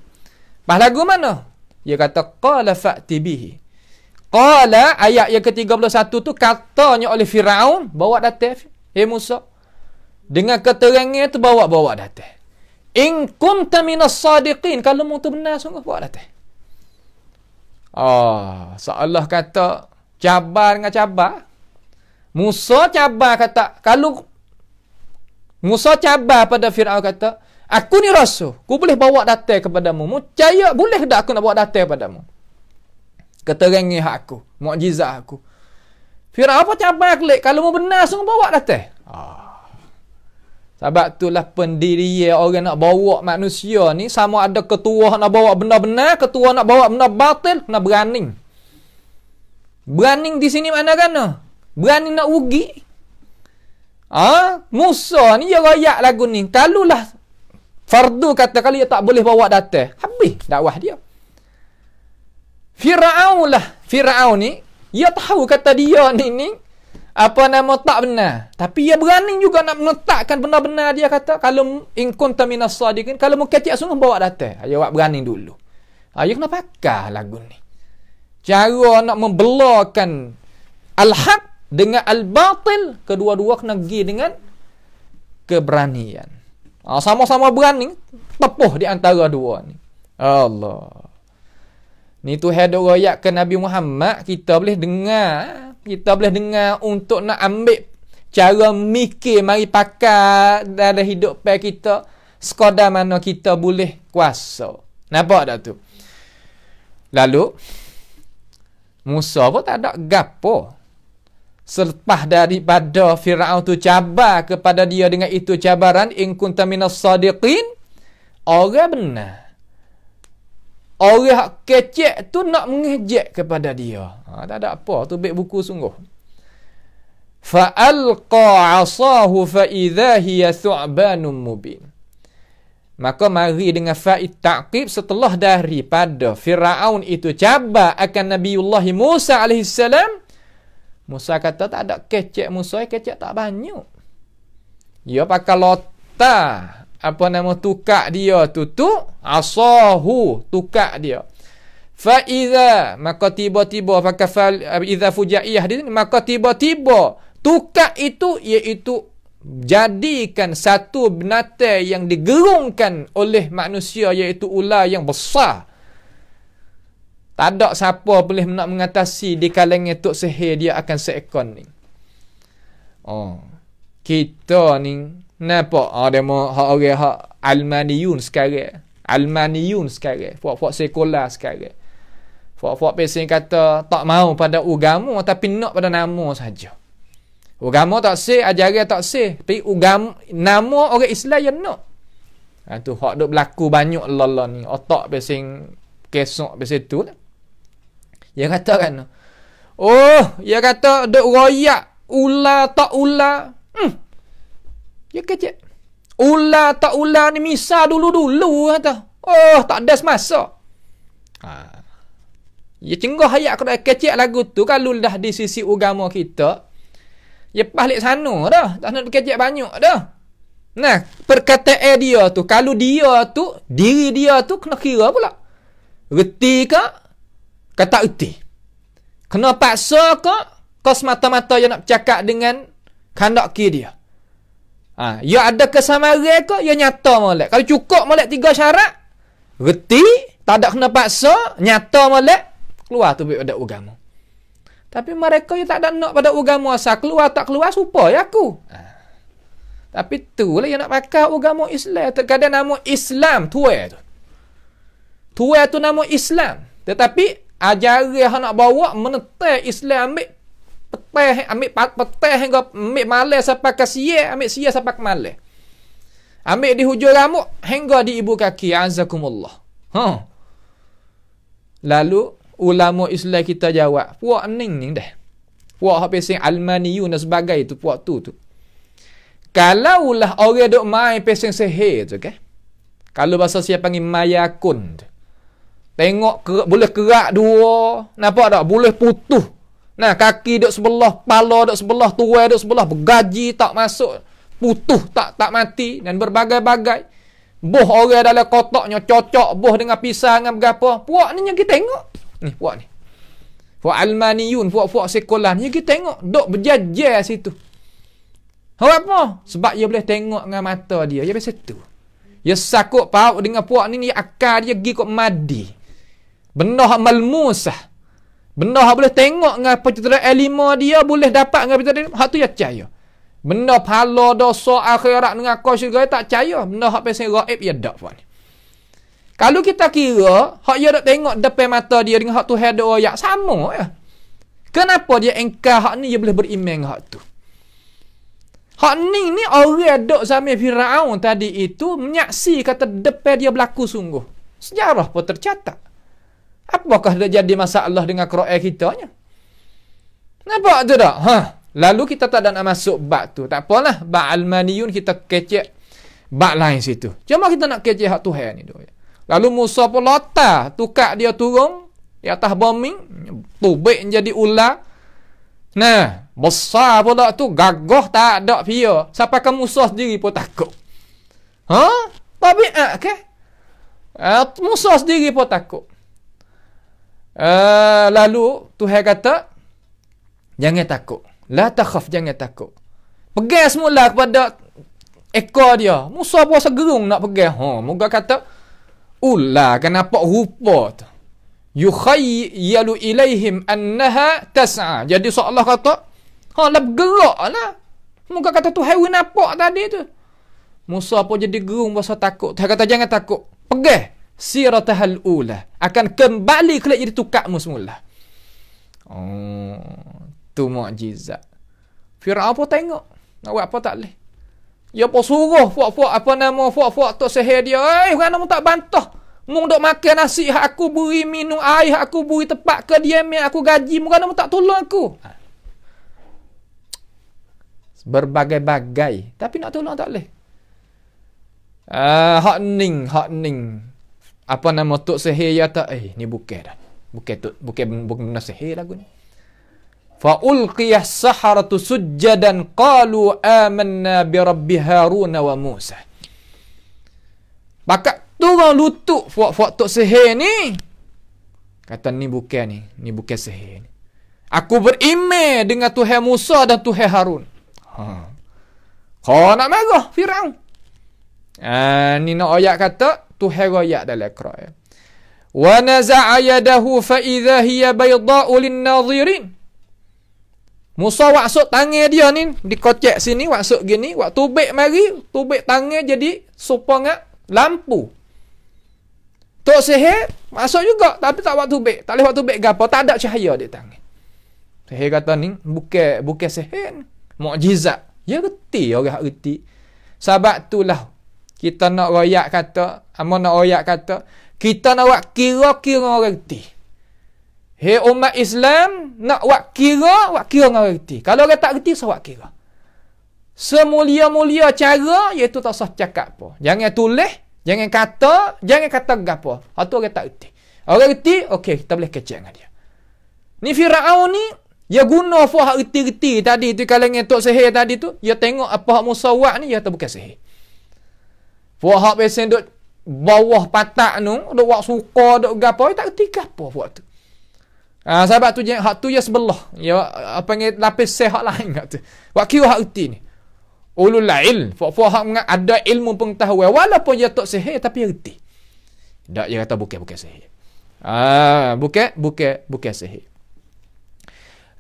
Pas lagu mana? Ia kata, Qala fa'ti bihi. Qala, ayat yang ke-31 tu katanya oleh Fir'aun, bawa datif. Eh Musa. Dengan keterangan tu bawa-bawa datif. In kunta minas sadiqin. Kalau mu tu benar sungguh, bawa datif. Oh, ah, seolah kata, cabar dengan cabar. Musa cabar kata, kalau Musa cabar pada Fir'aun kata, aku ni rasul, aku boleh bawa datang kepada Mu percaya boleh tak aku nak bawa datang kepadamu? Keterangi hak aku, mukjizat aku. Fir'aun apa cabar kelik, kalau mu benar sung bawa datang. Ah. Sebab itulah pendiri orang nak bawa manusia ni sama ada ketua nak bawa benda benar, ketua nak bawa benda batil, nak berani. Berani di sini mana kan? Berani nak rugi? Ha? Musa ni dia royak lagu ni. Kalulah fardu kata kali dia tak boleh bawa datang. Habis dakwah dia. Fir'aun lah. Fir'aun ni, dia tahu kata dia ni ni, apa nama tak benar. Tapi dia berani juga nak menetapkan benar-benar dia kata, kalau in kunta minas sadiqin, kalau mungkin tiap sungguh bawa datang. Ha, dia buat berani dulu. Ha, dia kena pakar lagu ni. Cara nak membelakan al-haq dengan al-batil kedua-dua kena pergi dengan keberanian ha, sama-sama berani tepuh di antara dua ni Allah ni tu hadu rakyat ke Nabi Muhammad kita boleh dengar kita boleh dengar untuk nak ambil cara mikir mari pakai dalam hidup pay kita skoda mana kita boleh kuasa nampak tak tu lalu Musa pun tak ada gapo Selepas daripada Fir'aun tu cabar kepada dia dengan itu cabaran in kunta minas sadiqin orang benar. Orang kecil tu nak mengejek kepada dia. Ha, tak ada apa tu baik buku sungguh. Fa alqa 'asahu fa idza hiya thu'banun mubin. Maka mari dengan fa'id ta'qib setelah daripada Fir'aun itu cabar akan Nabiullah Musa alaihissalam. Musa kata tak ada kecek Musa, kecek tak banyak. Dia pakai lota. Apa nama tukak dia tu tu? Asahu tukak dia. Fa maka tiba-tiba maka fa fujaiyah maka tiba-tiba tukak itu iaitu jadikan satu binatang yang digerungkan oleh manusia iaitu ular yang besar. Tak ada siapa boleh nak mengatasi di kalangan Tok Seher dia akan seekon ni. Oh. Kita ni napa ada ah, mo hak orang hak Almaniun sekarang. Almaniun sekarang. Fuak-fuak sekolah sekarang. Fuak-fuak pesen kata tak mau pada agama tapi nak pada nama saja. Agama tak sah, ajaran tak sah, tapi agama nama orang Islam yang nak. Ha tu hak duk berlaku banyak lalah ni. Otak pesen kesok pesen tu lah. Dia kata kan Oh Dia kata Duk royak Ular tak ular Hmm Dia kata Ular tak ular ni misa dulu-dulu Kata Oh tak ada semasa ha. Dia cengguh ayat Kena kecil lagu tu Kalau dah di sisi agama kita ya balik sana dah Tak nak kecil banyak dah Nah, perkataan dia tu, kalau dia tu, diri dia tu kena kira pula. Reti ke? Kata uti, Kena paksa ke? Kau semata-mata yang nak cakap dengan kandak kiri dia. Ha, ya ada kesamaran ke? Ya nyata molek. Kalau cukup molek tiga syarat. Reti. Tak ada kena paksa. Nyata molek. Keluar tu pada ugamu. Tapi mereka yang tak ada nak pada ugamu asal. Keluar tak keluar supaya aku. Ha. Tapi tu lah yang nak pakai ugamu Islam. Terkadang nama Islam tuai tu. Tuai tu nama Islam. Tetapi ajari hak nak bawa menetai Islam ambil petai ambil petai hingga ambil malas sampai ke sia ambil sia sampai ke malas ambil di hujung rambut hingga di ibu kaki azakumullah ha huh. lalu ulama Islam kita jawab puak ning ning dah puak hak pesing almaniyun dan sebagai itu puak tu tu kalaulah orang dok main pesing sihir tu okay? kalau bahasa siapa panggil mayakun tu. Tengok ke, boleh kerak dua. Nampak tak? Boleh putuh. Nah, kaki duduk sebelah, kepala duduk sebelah, tuai duduk sebelah, bergaji tak masuk, putuh tak tak mati dan berbagai-bagai. Boh orang dalam kotaknya cocok boh dengan pisang dengan berapa. Puak ni yang kita tengok. Ni puak ni. Puak Almaniyun, puak-puak sekolah ni kita tengok. dok berjajah situ. Hau apa? Sebab dia boleh tengok dengan mata dia. Dia biasa tu. Dia sakut pau dengan puak ni, ni akar dia pergi kot madi. Benda hak malmusah. Benda hak boleh tengok dengan pencitraan elima dia boleh dapat dengan pencitraan Hak tu ya cahaya. Benda pahala dosa akhirat dengan kau syurga tak cahaya. Benda hak pesan raib ya tak fahal. Kalau kita kira, hak dia tak tengok depan mata dia dengan hak tu hak doa yang sama ya. Kenapa dia engkau hak ni dia boleh beriman dengan hak tu? Hak ni ni orang dok sama Firaun tadi itu menyaksi kata depan dia berlaku sungguh. Sejarah pun tercatat. Apakah dah jadi masalah dengan Quran kita ni? Nampak tu tak? Ha. Lalu kita tak ada nak masuk bab tu. Tak apalah. Bab Al-Maniyun kita kecek bab lain situ. Cuma kita nak kecek hak Tuhan ni dulu. Lalu Musa pun lotar. Tukar dia turun. Di atas bombing. Tubik jadi ular. Nah. Besar pula tu. gagoh tak ada pia. Sampai ke Musa sendiri pun takut. Ha? Tapi ak ah, ke? Ah, Musa sendiri pun takut. Uh, lalu Tuhan kata jangan takut. La takhaf jangan takut. Pegang semula kepada ekor dia. Musa pun segerung nak pegang. Ha, moga kata ula kenapa rupa tu? Yukhayyalu ilaihim annaha tas'a. Jadi so Allah kata, ha lah bergeraklah. muka kata Tuhan nampak tadi tu. Musa pun jadi gerung pasal takut. Tuhan kata jangan takut. pegah siratahal ula akan kembali ke jadi tukakmu semula oh tu mukjizat Fir'aun apa tengok nak buat apa tak leh Ya apa suruh fuak-fuak apa nama fuak-fuak tok seher dia. Eh kan mu tak bantah. Mung dok makan nasi hak aku beri minum air hak aku beri tempat ke dia mi aku gaji mu kan tak tolong aku. Berbagai-bagai tapi nak tolong tak leh. Ah uh, hak ning hak ning apa nama tok sihir ya tak eh ni bukan dah bukan tok bukan bukan sihir lagu ni fa ulqiya saharatu sujjadan qalu amanna bi rabbi harun wa musa Pakak tu orang lutuk fuak-fuak tok sihir ni kata ni bukan ni ni bukan sihir ni aku berime dengan tuhan musa dan tuhan harun ha kau nak marah firaun ah uh, ni nak ayat kata Tuhera ayat dalam Quran. Wa naza'a yadahu fa idza hiya baydha'u lin nadhirin. Musa waksud tangan dia ni dikocek sini waksud gini waktu tubik mari tubik tangan jadi serupa lampu. Tok sihir masuk juga tapi tak waktu tubik. Tak leh waktu tubik gapo tak ada cahaya di tangan. Sihir kata ni bukan bukan sihir mukjizat. Ya reti orang reti. tu lah kita nak royak kata, amo nak royak kata, kita nak buat kira-kira orang reti. He umat Islam nak buat kira, buat kira orang reti. Kalau orang tak reti, saya buat kira. Semulia-mulia cara, iaitu tak usah cakap apa. Jangan tulis, jangan kata, jangan kata apa. Satu orang tak reti. Orang reti, okey, kita boleh kecil dengan dia. Ni Fir'aun ni, dia guna fuh hak reti-reti tadi tu kalangan Tok Seher tadi tu, dia tengok apa hak Musawak ni, dia tak bukan Seher. Buat hak besen duk bawah patak tu, duk buat suka, duk gapo, tak kerti gapo buat tu. Ha, sebab tu je, hak tu je sebelah. Ya, apa ni, lapis seh hak lain kat tu. Buat kiu hak kerti ni. Ulu lain, buat-buat hak mengat, ada ilmu pengetahuan, walaupun dia tak seher, tapi kerti. Tak, dia kata bukan-bukan seher. Ha, bukan, bukan, bukan seher.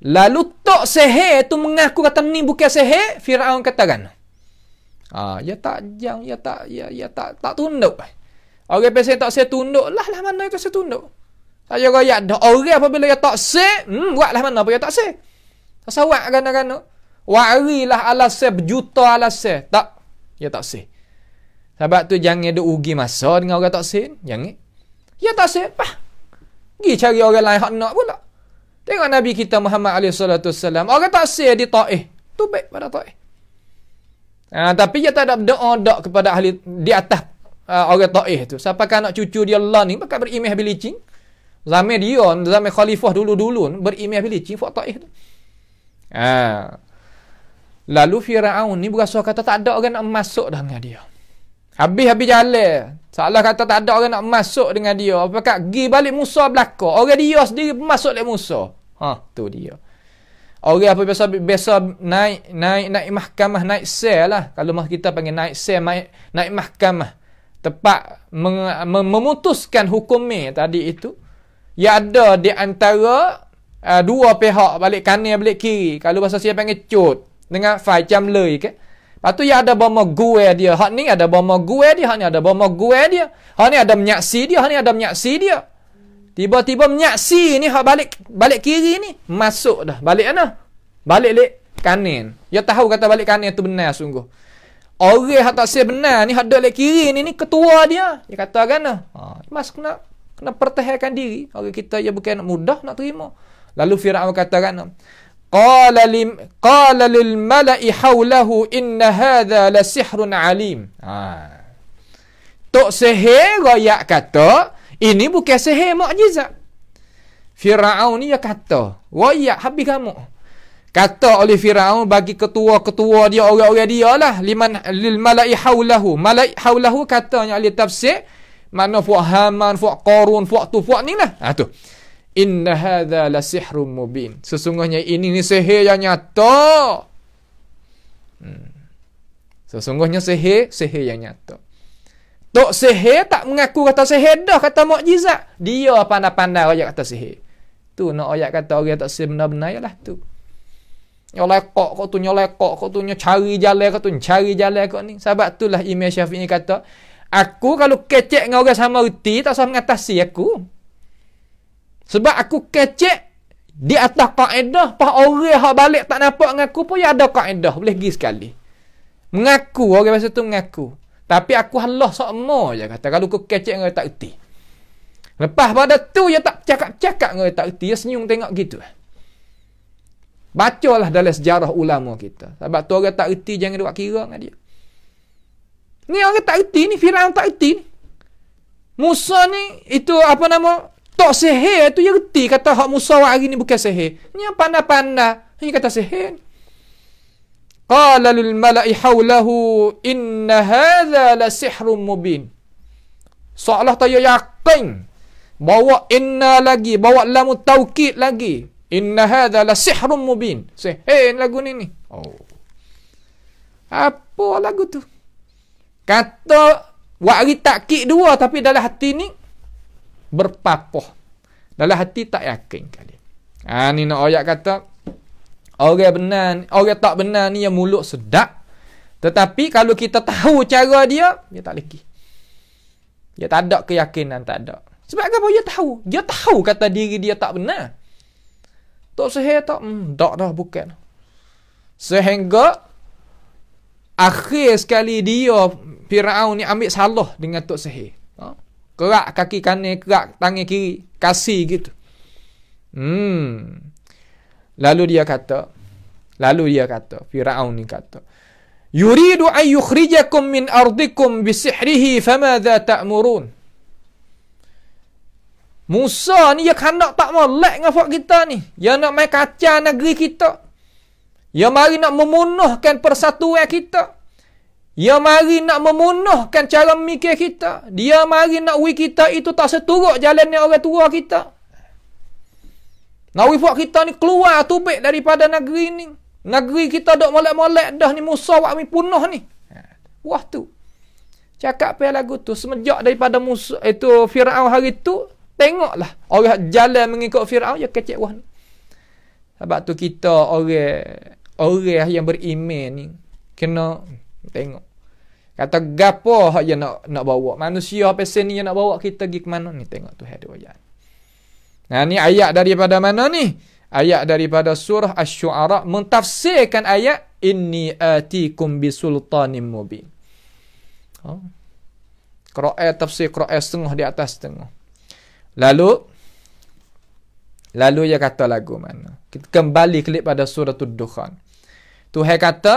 Lalu tak seher tu mengaku kata ni bukan seher, Fir'aun kata kan. Ha, ya tak jang, ya tak ya ya tak tak tunduk. Orang pesen tak saya tunduk lah lah mana itu saya tunduk. Saya royak dah orang apabila dia tak sik, hmm lah mana apa dia tak sik. Sasa wak gana-gana. Warilah alas saya berjuta alas saya. Tak. Ya tak sik. Sebab tu jangan duk ugi masa dengan orang tak sik. Jangan. Ya tak sik. Pah. Gi cari orang lain hak nak pula. Tengok Nabi kita Muhammad alaihi salatu Orang tak sik di Taif. Eh. Tu baik pada Taif. Eh. Ha, tapi dia tak ada doa dak kepada ahli di atas uh, orang Taif tu. Siapa kan nak cucu dia Allah ni bakal berimeh bilicing. Zaman dia, zaman khalifah dulu-dulu berimeh bilicing fuk Taif tu. Ha. Lalu Firaun ni berasa kata tak ada orang nak masuk dah dengan dia. Habis-habis jalan. Salah kata tak ada orang nak masuk dengan dia. Apakah pergi balik Musa belakang. Orang dia sendiri masuk lek Musa. Ha, tu dia. Orang apa biasa biasa naik naik naik mahkamah naik sel lah. Kalau mah kita panggil naik sel naik, naik mahkamah. Tepat meng, mem, memutuskan hukum ni tadi itu. Ya ada di antara uh, dua pihak balik kanan balik kiri. Kalau bahasa siapa panggil cut dengan fail jam lei ke. Lepas tu ya ada bomo gue dia. Hak ni ada bomo gue dia, hak ni ada bomo gue dia. Hak ada menyaksi dia, hak ni ada menyaksi dia. Hak ni ada menyaksi dia. Tiba-tiba menyaksi ni hak balik balik kiri ni masuk dah. Balik mana? Balik le kanan. Ya tahu kata balik kanan tu benar sungguh. Orang hak tak sahih benar ni hak lek kiri ni ni ketua dia. Dia kata kan. Ha, mas kena kena pertahankan diri. Orang kita ya bukan mudah nak terima. Lalu Firaun kata kan. Qala lim qala lil mala'i hawlahu in hadha la sihrun alim. Ha. Tok sihir rakyat kata, ini bukan sihir mukjizat. Firaun ni dia kata, "Waya habis kamu." Kata oleh Firaun bagi ketua-ketua dia orang-orang dia lah liman lil malai haulahu. Malai haulahu katanya oleh tafsir mana fuq Haman, fuq Qarun, fuq tu, fuq ni lah. Ha tu. Inna hadha la sihrum mubin. Sesungguhnya ini ni sihir yang nyata. Hmm. Sesungguhnya sihir, sihir yang nyata. Tok sihir tak mengaku kata sihir dah kata mukjizat. Dia apa nak pandai ayat kata sihir. Tu nak ayat kata orang tak sihir benar-benar ialah tu. Ya kok kok tu nyolekok kok kok tu nyari jalan kok tu cari jalan kok ni. Sebab itulah Imam Syafi'i kata, aku kalau kecek dengan orang sama reti tak usah mengatasi aku. Sebab aku kecek di atas kaedah, pas orang hak balik tak nampak dengan aku pun ya ada kaedah, boleh pergi sekali. Mengaku, orang masa tu mengaku. Tapi aku halah sama je kata. Kalau kau kecek dengan tak erti. Lepas pada tu, dia tak cakap-cakap dengan tak erti. Dia senyum tengok gitu. Bacalah dalam sejarah ulama kita. Sebab tu orang tak erti, jangan buat kira dengan dia. Ni orang tak erti ni, Fir'aun tak erti Musa ni, itu apa nama, Tok sihir tu dia erti. Kata hak Musa hari ni bukan sihir. Ni pandai-pandai. Ni kata sihir Qala lil mala'i hawlahu inna hadha la sihrun mubin. Seolah tayo yakin bawa inna lagi, bawa lamu taukid lagi. Inna hadha la sihrun mubin. Say, hey, eh, lagu ni ni. Oh. Apa lagu tu? Kata wari takkid dua tapi dalam hati ni berpapuh. Dalam hati tak yakin kali. Ha, ni nak ayat kata, Orang benar, orang tak benar ni yang mulut sedap. Tetapi kalau kita tahu cara dia, dia tak leki. Dia tak ada keyakinan, tak ada. Sebab apa dia tahu? Dia tahu kata diri dia tak benar. Tok Suhail tak, hmm, tak dah bukan. Sehingga, akhir sekali dia, Fir'aun ni ambil salah dengan Tok Suhail. Ha? Kerak kaki kanan, kerak tangan kiri. Kasih gitu. Hmm. Lalu dia kata, lalu dia kata, Firaun ni kata, "Yuridu an yukhrijakum min ardikum bi sihrihi famadha ta'murun?" Musa ni yang hendak tak molek dengan fak kita ni. Yang nak main kaca negeri kita. Yang mari nak memunuhkan persatuan kita. Yang mari nak memunuhkan cara mikir kita. Dia mari nak wik kita itu tak seturuk jalan yang orang tua kita. Nawi buat kita ni keluar tubik daripada negeri ni. Negeri kita dok molek-molek dah ni Musa wak mi punah ni. Wah ha, tu. Cakap pe lagu tu semenjak daripada Musa itu eh, Firaun hari tu tengoklah orang jalan mengikut Firaun ya kecik wah ni. Sebab tu kita orang orang yang beriman ni kena tengok. Kata gapo hak nak nak bawa manusia pesen ni nak bawa kita pergi ke mana ni tengok tu hadiah. Nah ha, ni ayat daripada mana ni? Ayat daripada surah Asy-Syu'ara mentafsirkan ayat inni atikum bisultanin mubin. Oh. Qira'ah tafsir Qira'ah setengah di atas setengah. Lalu lalu dia kata lagu mana? Kita kembali klik pada surah Ad-Dukhan. Tuhan kata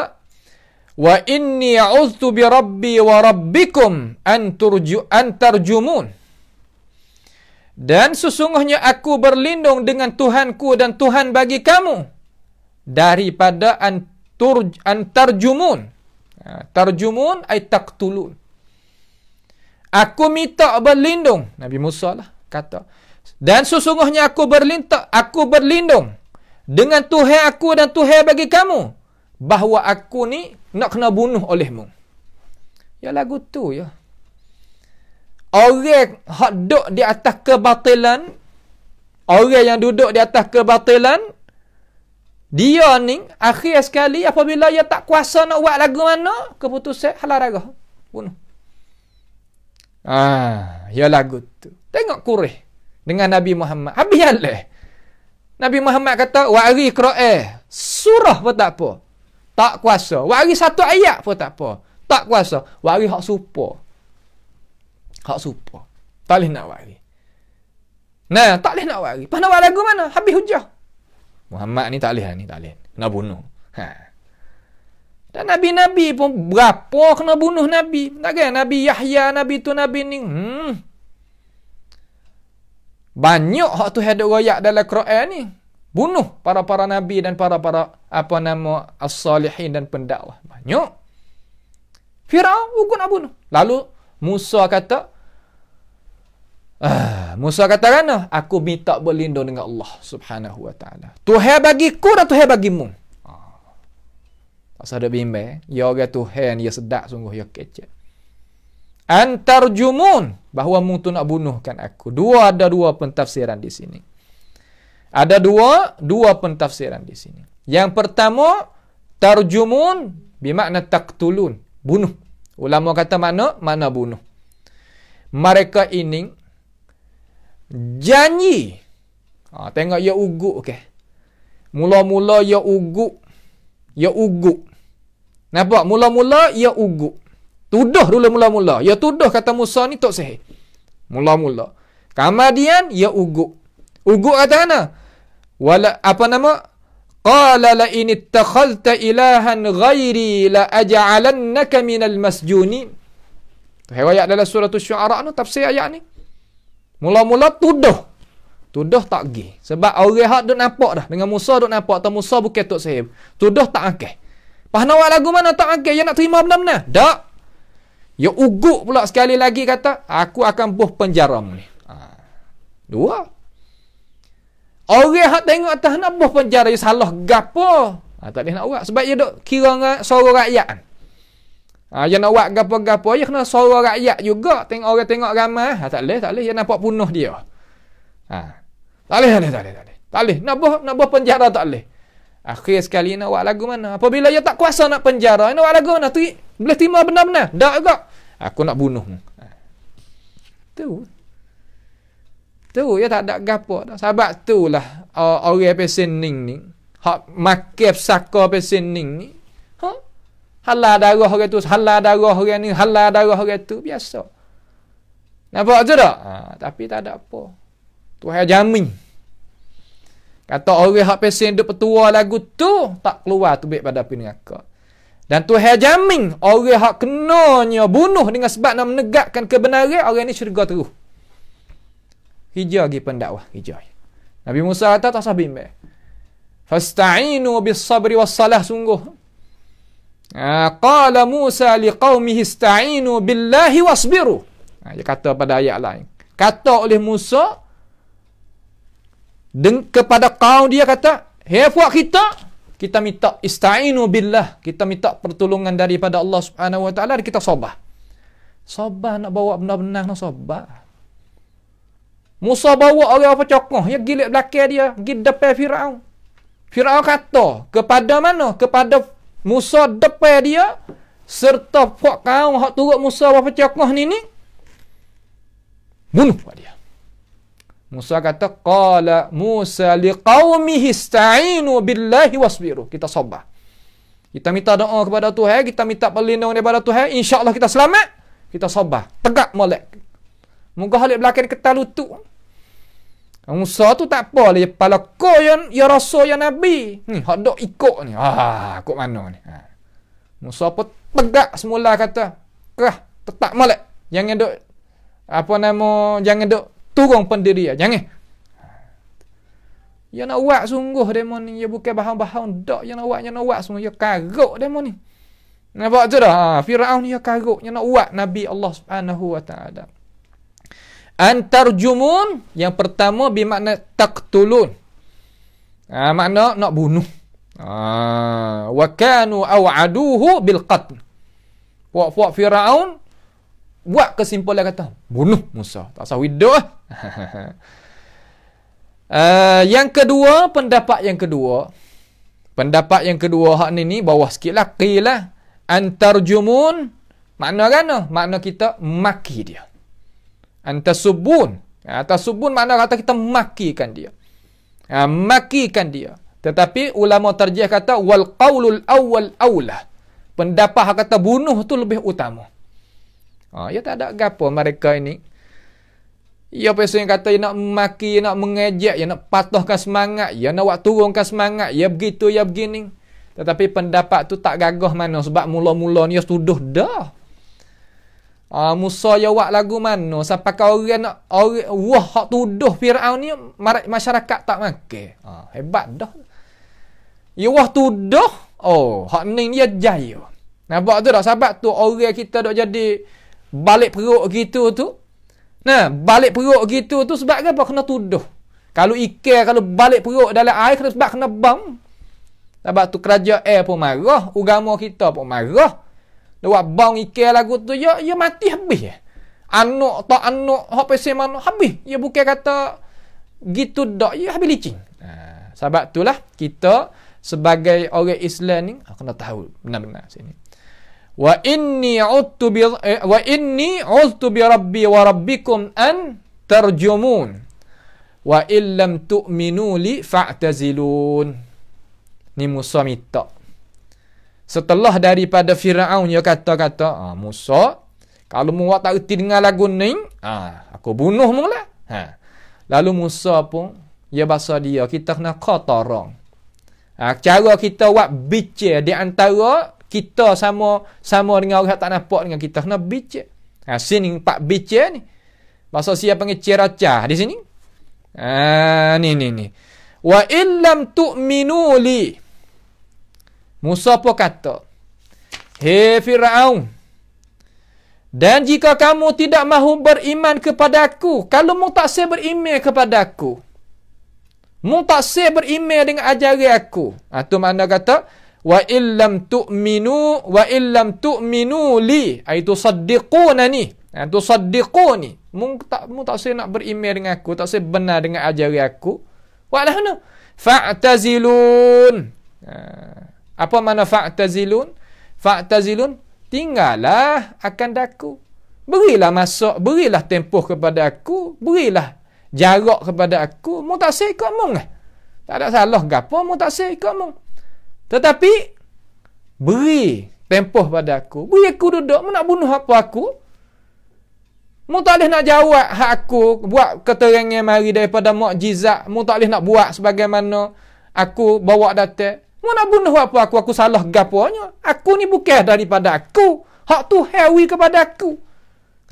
wa inni a'udzu bi rabbi wa rabbikum an turju an tarjumun dan sesungguhnya aku berlindung dengan Tuhanku dan Tuhan bagi kamu daripada antarjumun. Ha, tarjumun ay taqtulun. Aku minta berlindung Nabi Musa lah kata. Dan sesungguhnya aku berlindung, aku berlindung dengan Tuhan aku dan Tuhan bagi kamu bahawa aku ni nak kena bunuh olehmu. Ya lagu tu ya orang hak duduk di atas kebatilan orang yang duduk di atas kebatilan dia ni akhir sekali apabila dia tak kuasa nak buat lagu mana keputusan halal darah bunuh ah ya lagu tu tengok kurih dengan Nabi Muhammad habis alih Nabi Muhammad kata wari qira'e surah pun tak apa tak kuasa wari satu ayat pun tak apa tak kuasa wari hak supa Hak supa. Tak boleh nak buat Nah, tak boleh nak buat lagi. Pernah buat lagu mana? Habis hujah. Muhammad ni tak boleh lah ni, tak boleh. Kena bunuh. Ha. Dan Nabi-Nabi pun berapa kena bunuh Nabi. Tak kan? Nabi Yahya, Nabi tu, Nabi ni. Hmm. Banyak hak tu hadut royak dalam Quran ni. Bunuh para-para Nabi dan para-para apa nama as-salihin dan pendakwah. Banyak. Fir'aun ugun nak Lalu Musa kata ah, Musa kata kan aku minta berlindung dengan Allah Subhanahu wa taala. Tuhan bagiku dan Tuhan mu. Pasal ada bimbang, eh. ya orang Tuhan ya sedap sungguh ya kecek. Antarjumun bahawa mu tu nak bunuhkan aku. Dua ada dua pentafsiran di sini. Ada dua dua pentafsiran di sini. Yang pertama tarjumun bermakna taqtulun, bunuh. Ulama kata mana? Mana bunuh. Mereka ini janji. Ha, tengok ya uguk Okay. Mula-mula ya uguk. Ya uguk. Nampak? Mula-mula ya uguk. Tuduh dulu mula-mula. Ya tuduh kata Musa ni tak sihir. Mula-mula. Kemudian ya uguk. Uguk kata mana? Wala, apa nama? قال لئن اتخذت إلها غيري لأجعلنك من المسجونين هي ويا على سورة الشعراء نو تفسير يعني ni. مولا تدوه Tuduh tak pergi. Sebab orang hak duk nampak dah. Dengan Musa duk nampak. Atau Musa bukan Tok Sahib. Tuduh tak angkeh. Pahna awak lagu mana tak angkeh? Ya nak terima benda-benda? Tak. Ya uguk pula sekali lagi kata. Aku akan buh penjaramu ni. Ha. Dua. Orang hak tengok atas nak penjara dia salah gapo. Ha, tak boleh nak buat sebab dia duk kira dengan suara rakyat. Kan. Ha, dia nak buat gapo-gapo dia kena suara rakyat juga tengok orang tengok ramai. Ha, tak boleh, tak boleh dia nampak punuh dia. Ha. Tak boleh, tak boleh, tak boleh. Tak boleh. Tak boleh. Nak buh, nak buh penjara tak boleh. Akhir sekali nak buat lagu mana? Apabila dia tak kuasa nak penjara, nak buat lagu mana? Tri, boleh timah benar-benar? Tak juga. Aku nak bunuh. Ha. Tu. Tu ya tak ada gapo dah. Sebab itulah uh, orang pesen ning ni. Hak makif saka pesen ning ni. Ha? Halal darah orang tu, halal darah orang ni, halal darah orang tu biasa. Nampak tu tak? Ha, tapi tak ada apa. Tuhan jamin. Kata orang hak pesen duk petua lagu tu tak keluar tu baik pada pin Dan Tuhan jamin orang hak kenanya bunuh dengan sebab nak menegakkan kebenaran orang ni syurga terus hijau lagi pendakwah hijau Nabi Musa kata tak sabi fasta'inu bis sabri was salah sungguh ah, qala Musa liqawmi ista'inu billahi wasbiru ah, dia kata pada ayat lain kata oleh Musa dan kepada kaum dia kata hai buat kita kita minta ista'inu billah kita minta pertolongan daripada Allah Subhanahu wa taala kita sobah. Sobah nak bawa benda-benda nak sobah. Musa bawa orang apa cokoh yang gilik belakang dia, gilik depan Firaun. Firaun kata, kepada mana? Kepada Musa depan dia serta puak kaum hak turut Musa apa cokoh ni ni. Bunuh pak dia. Musa kata, "Kala Musa liqaumihi ista'inu billahi wasbiru." Kita sabar. Kita minta doa kepada Tuhan, kita minta perlindungan daripada Tuhan, insya-Allah kita selamat. Kita sabar. Tegak molek. Muka halik belakang kita lutut. Musa tu tak apa lah. Pala kau yang, yang rasa yang Nabi. Ni, hmm. hak dok ikut ni. Ah, ikut mana ni. Ha. Musa pun tegak semula kata. Kerah, tetap malak. Jangan dok, apa nama, jangan dok turun pendiri. Ya, jangan. Ha. Ya nak buat sungguh demo ni. Ya bukan bahan-bahan dok. Ya nak buat, ya nak buat semua. Ya karuk demo ni. Nampak tu dah. Ha. Fir'aun ni ya karuk. Ya nak buat Nabi Allah subhanahu wa ta'ala. Antarjumun yang pertama bermakna taqtulun. Ha, makna nak bunuh. Ha, wa kanu aw'aduhu bil qatl. Puak-puak Firaun buat kesimpulan kata bunuh Musa. Tak sah hidup lah. *laughs* ah. uh, yang kedua, pendapat yang kedua. Pendapat yang kedua hak ni ni bawah sikitlah qilah antarjumun makna kan makna kita maki dia Antasubun. Ya, antasubun makna kata kita makikan dia. Ha, makikan dia. Tetapi ulama terjih kata wal qawlul awal aula. Pendapat hak kata bunuh tu lebih utama. Oh, ya tak ada gapo mereka ini. Ya pesan yang kata ya nak maki, ya nak mengejek, ya nak patuhkan semangat, ya nak waktu turunkan semangat, ya begitu, ya begini. Tetapi pendapat tu tak gagah mana sebab mula-mula ni ya tuduh dah. Uh, Musa yang lagu mana Sampai kau orang nak orang, Wah hak tuduh Fir'aun ni Masyarakat tak makan uh, Hebat dah Ya wah tuduh Oh hak ni dia jaya Nampak tu dah sahabat tu Orang kita dok jadi Balik perut gitu tu Nah balik perut gitu tu Sebab apa kena tuduh Kalau ikan kalau balik perut dalam air kena, Sebab kena bang Sebab tu kerajaan pun marah Ugama kita pun marah dia buat bang ikan lagu tu ya ya mati habis ya. Eh. Anak tak anak hak pesen mana habis. Ya bukan kata gitu dak ya habis licin. Ha, sebab lah kita sebagai orang Islam ni kena tahu benar-benar sini. Wa inni uttu bi eh, wa inni uztu bi rabbi wa rabbikum an tarjumun. Wa illam tu'minu li fa'tazilun. Ni Musa mitak. Setelah daripada Firaun dia kata-kata, ha, Musa, kalau mu tak reti dengar lagu ni, ha, aku bunuh mu lah. Ha. Lalu Musa pun, dia bahasa dia, kita kena kotorong. Ha, cara kita buat bicik di antara kita sama sama dengan orang tak nampak dengan kita kena bicik. Ha, sini empat bicik ni. Bahasa siapa panggil ceracah di sini. Ha, ni ni ni. Wa illam tu'minu li. Musa pun kata, Hei Fir'aun, dan jika kamu tidak mahu beriman kepada aku, kalau mu tak saya beriman kepada aku, mu tak saya beriman dengan ajaran aku. Itu ah, ha, makna kata, wa illam tu'minu wa illam tu'minu li aitu ah, saddiquna ni aitu ah, saddiquni mu tak mu tak saya nak beriman dengan aku tak saya benar dengan ajaran aku wa lahna fa'tazilun ha. Apa makna fa'tazilun? Fa'tazilun, tinggallah akan daku. Berilah masuk, berilah tempoh kepada aku, berilah jarak kepada aku, mu tak say ikut mung. Eh. Tak ada salah Gapo mu tak say ikut mung. Tetapi, beri tempoh pada aku, beri aku duduk, mu nak bunuh apa aku, mu tak boleh nak jawab hak aku, buat keterangan mari daripada mu'jizat, mu tak boleh nak buat sebagaimana aku bawa datang. Mau nak bunuh apa aku? Aku salah gapanya. Aku ni bukan daripada aku. Hak tu hewi kepada aku.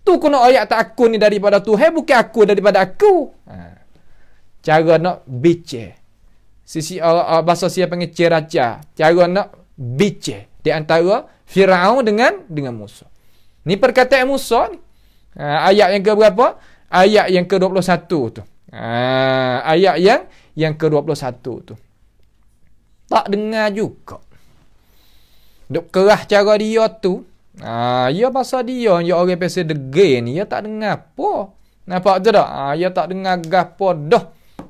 Tu kena ayat tak aku ni daripada tu. Hei bukan aku daripada aku. Ha. Cara nak bice. Sisi Allah uh, ah, bahasa siapa panggil ceraca. Cara nak bice. Di antara Fir'aun dengan dengan Musa. Ni perkataan Musa ni. Ha, ayat yang ke berapa? Ayat yang ke-21 tu. Ha, ayat yang yang ke-21 tu tak dengar juga. Duk kerah cara dia tu. Ha, ya pasal dia, ya orang pasal degil ni, ya tak dengar apa. Nampak tu tak? Ha, ya tak dengar gapo dah.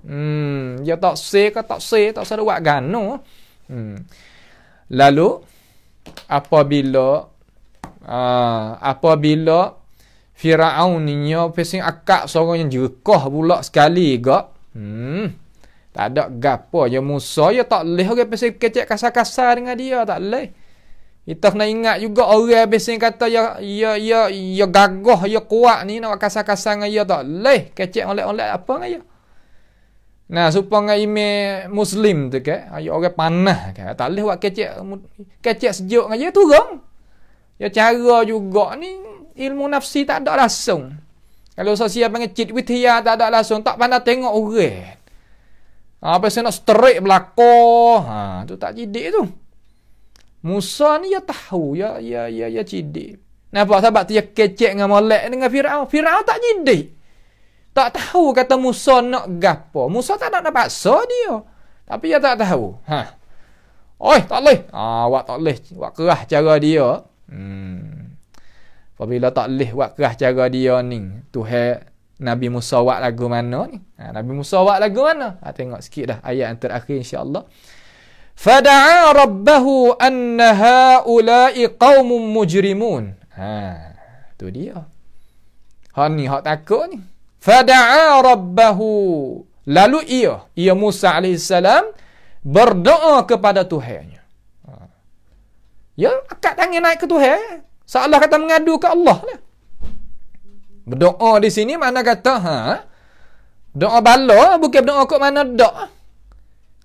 Hmm, ya tak say ke tak say, tak sadar buat gano. Hmm. Lalu, apabila, ha, apabila, Fir'aun ni, ya pasal akak seorang yang jerukah pula sekali gak. Hmm. Tak ada gapo je Musa je tak leh orang pesen kecek kasar-kasar dengan dia tak leh. Kita kena ingat juga orang pesen kata ya ya ya ya gagah ya kuat ni nak kasar-kasar dengan dia ya, tak leh kecek oleh oleh apa dengan dia. Ya. Nah, supaya ime muslim tu ke, ayo orang panah ke, tak leh buat kecek kecek sejuk dengan dia ya, turun. Ya cara juga ni ilmu nafsi tak ada langsung. Kalau sosial panggil cheat with tak ada langsung, tak pandai tengok orang. Apa saya nak strike belakang. Ha, tu tak cidik tu. Musa ni ya tahu. Ya, ya, ya, ya cidik. Nampak sahabat tu ya kecek dengan molek dengan Fir'aun. Fir'aun tak cidik. Tak tahu kata Musa nak gapo. Musa tak nak dapat so dia. Tapi ya tak tahu. Ha. Oi, tak boleh. Ah, ha, awak tak boleh. Awak kerah cara dia. Hmm. Apabila tak boleh buat kerah cara dia ni. Tuhan Nabi Musa buat lagu mana ni? Ha, Nabi Musa buat lagu mana? Ha, tengok sikit dah ayat yang terakhir insya-Allah. Fada'a rabbahu anna haula'i qaumun mujrimun. Ha, tu dia. Ha ni hak takut ni. Fada'a rabbahu. Lalu ia, ia Musa alaihissalam berdoa kepada Tuhannya. Ha. Ya, akak tangan naik ke Tuhan. Seolah kata mengadu ke Allah lah. Berdoa di sini mana kata ha? Doa bala bukan doa kok mana dak.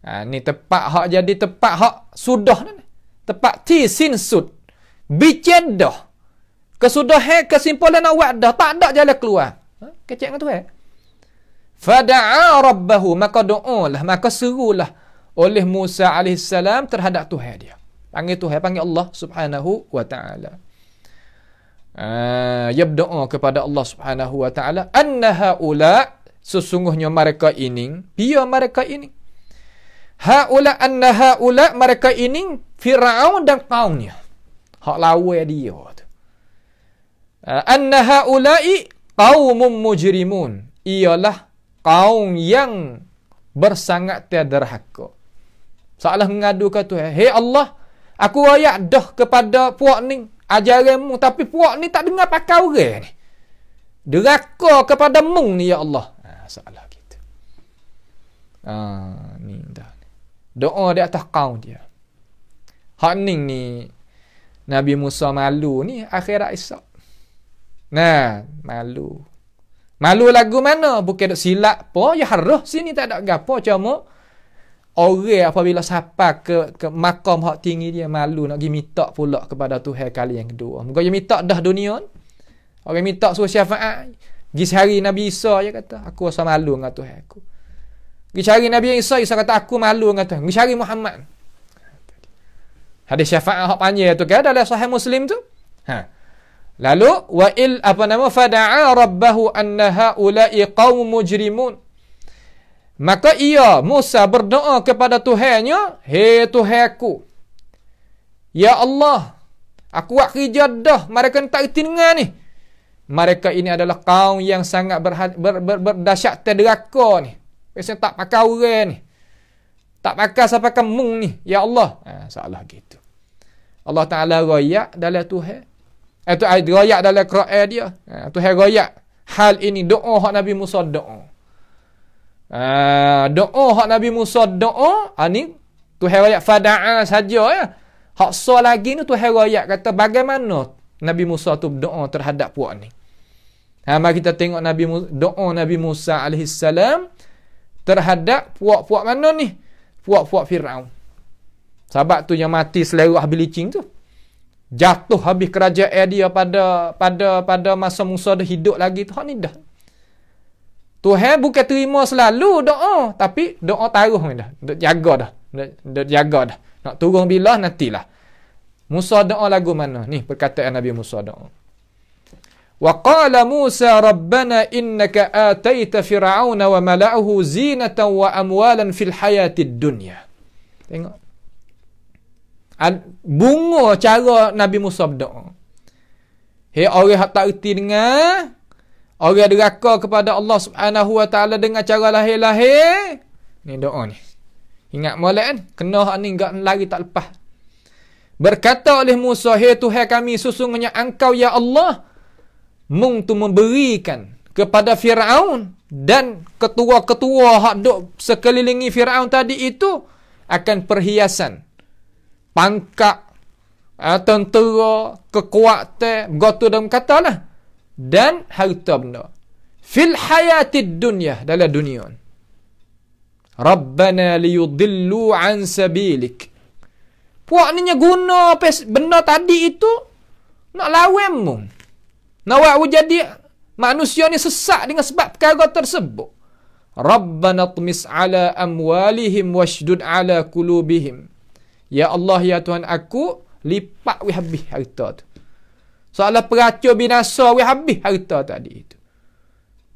Ha, ni tepat hak jadi tepat hak sudah Tepat ti sin sud. Bicen dah. Kesudahan kesimpulan awak dah tak ada jalan keluar. Ha? Kecek dengan Tuhan. Fada'a rabbahu maka doalah maka serulah oleh Musa alaihissalam terhadap Tuhan dia. Panggil Tuhan, panggil Allah Subhanahu wa taala. Uh, ia berdoa kepada Allah Subhanahu Wa Taala annaha ula sesungguhnya mereka ini pia mereka ini haula annaha ula mereka ini Firaun dan kaumnya hak lawa dia tu ah, annaha ulai qaumun mujrimun ialah kaum yang bersangat tiada rahaka salah mengadu ke tu hey Allah aku ayat dah kepada puak ning ajaran mu tapi puak ni tak dengar pakar orang ni deraka kepada mu ni ya Allah ha, salah kita ha, ni dah doa di atas kaum dia hak ni ni Nabi Musa malu ni akhirat esok nah malu malu lagu mana bukan silap apa ya harus sini tak ada gapo cuma orang apabila sampai ke, ke makam hak tinggi dia malu nak pergi minta pula kepada Tuhan kali yang kedua. Muka dia minta dah dunia ni. Orang minta suruh syafaat. Pergi sehari Nabi Isa dia kata, aku rasa malu dengan Tuhan aku. Pergi cari Nabi Isa, Isa kata, aku malu dengan Tuhan. Pergi cari Muhammad. Hadis syafaat hak panjang tu kan dalam sahih Muslim tu. Ha. Lalu wa il apa nama fada'a rabbahu anna haula'i qaum mujrimun. Maka ia Musa berdoa kepada Tuhannya, "Hei Tuhanku, Ya Allah, aku buat kerja dah, mereka tak reti dengar ni. Mereka ini adalah kaum yang sangat berha- ber, ber, ber, berdasyat terderaka ni. Biasanya tak pakai orang ni. Tak pakai siapa kamu ni, Ya Allah." Ha, salah gitu. Allah Ta'ala rayak dalam Tuhan. Itu eh, ayat eh, rayak dalam Quran dia. Ha, Tuhan rayak. Hal ini doa Nabi Musa doa. Ah, doa hak Nabi Musa doa, ani ah, ni Tuhan rakyat fada'a saja ya. Hak so lagi ni Tuhan rakyat kata bagaimana Nabi Musa tu doa terhadap puak ni. Ha, mari kita tengok Nabi Musa, doa Nabi Musa salam terhadap puak-puak mana ni? Puak-puak Fir'aun. Sahabat tu yang mati selera habis licin tu. Jatuh habis kerajaan dia pada pada pada masa Musa dah hidup lagi tu. Hak ni dah Tuhan bukan terima selalu doa, tapi doa taruh dah. Dia jaga dah. Dia jaga dah. Nak turun bila nantilah. Musa doa lagu mana? Ni perkataan Nabi Musa doa. Wa qala Musa rabbana innaka ataita fir'auna wa mala'ahu zinatan wa amwalan fil hayatid dunya. Tengok. bunga cara Nabi Musa berdoa. Hei orang hak tak erti dengar Orang deraka kepada Allah Subhanahu wa taala dengan cara lahir-lahir. Ni doa ni. Ingat molek kan? Kena hak ni enggak lari tak lepas. Berkata oleh Musa, "Hai hey, Tuhan kami, sesungguhnya Engkau ya Allah mung tu memberikan kepada Firaun dan ketua-ketua hak dok sekelilingi Firaun tadi itu akan perhiasan. Pangkat, eh, tentera, kekuatan, gotu dan katalah dan harta benda fil hayatid dunya dalam dunia Rabbana liyudillu an sabilik Puak ni guna benda tadi itu nak lawan mu. Nak buat jadi manusia ni sesak dengan sebab perkara tersebut. Rabbana tmis ala amwalihim washdud ala kulubihim. Ya Allah ya Tuhan aku lipat wih habis harta tu. Soalah peracur binasa we habis harta tadi itu.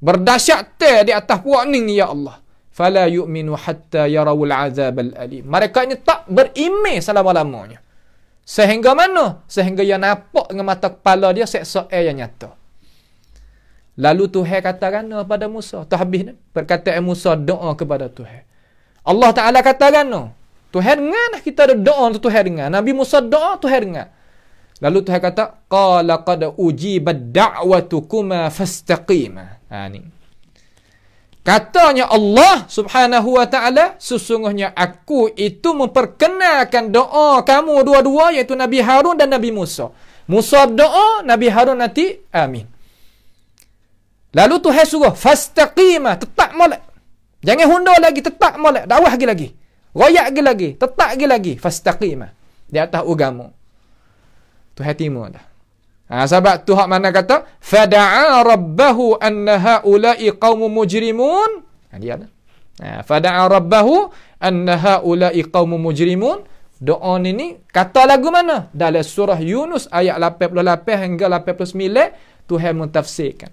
Berdahsyat te di atas puak ni ya Allah. Fala yu'minu hatta yarawul azab al-alim. Mereka ini tak berimeh selama-lamanya. Sehingga mana? Sehingga yang nampak dengan mata kepala dia seksa air yang nyata. Lalu Tuhan kata kena pada Musa. Tak habis ni. Perkataan Musa doa kepada Tuhan. Allah Ta'ala kata kena. Tuhan dengar kita ada doa untuk Tuhan dengar. Nabi Musa doa Tuhan dengar. Lalu Tuhan kata, "Qala qad ujibat da'watukuma fastaqima." Ha ni. Katanya Allah Subhanahu wa taala, sesungguhnya aku itu memperkenalkan doa kamu dua-dua iaitu Nabi Harun dan Nabi Musa. Musa doa, Nabi Harun nanti amin. Lalu Tuhan suruh fastaqima, tetap molek. Jangan hundo lagi, tetap molek, dakwah lagi lagi. Royak lagi lagi, tetap lagi lagi fastaqima di atas agama. Tuhan timu ada. Ha, sahabat tu hak mana kata fada'a rabbahu anna haula'i qaumun mujrimun. Ha, dia dah. Ha, fada'a rabbahu anna haula'i qaumun mujrimun. Doa ni ni kata lagu mana? Dalam surah Yunus ayat 88 hingga 89 Tuhan mentafsirkan.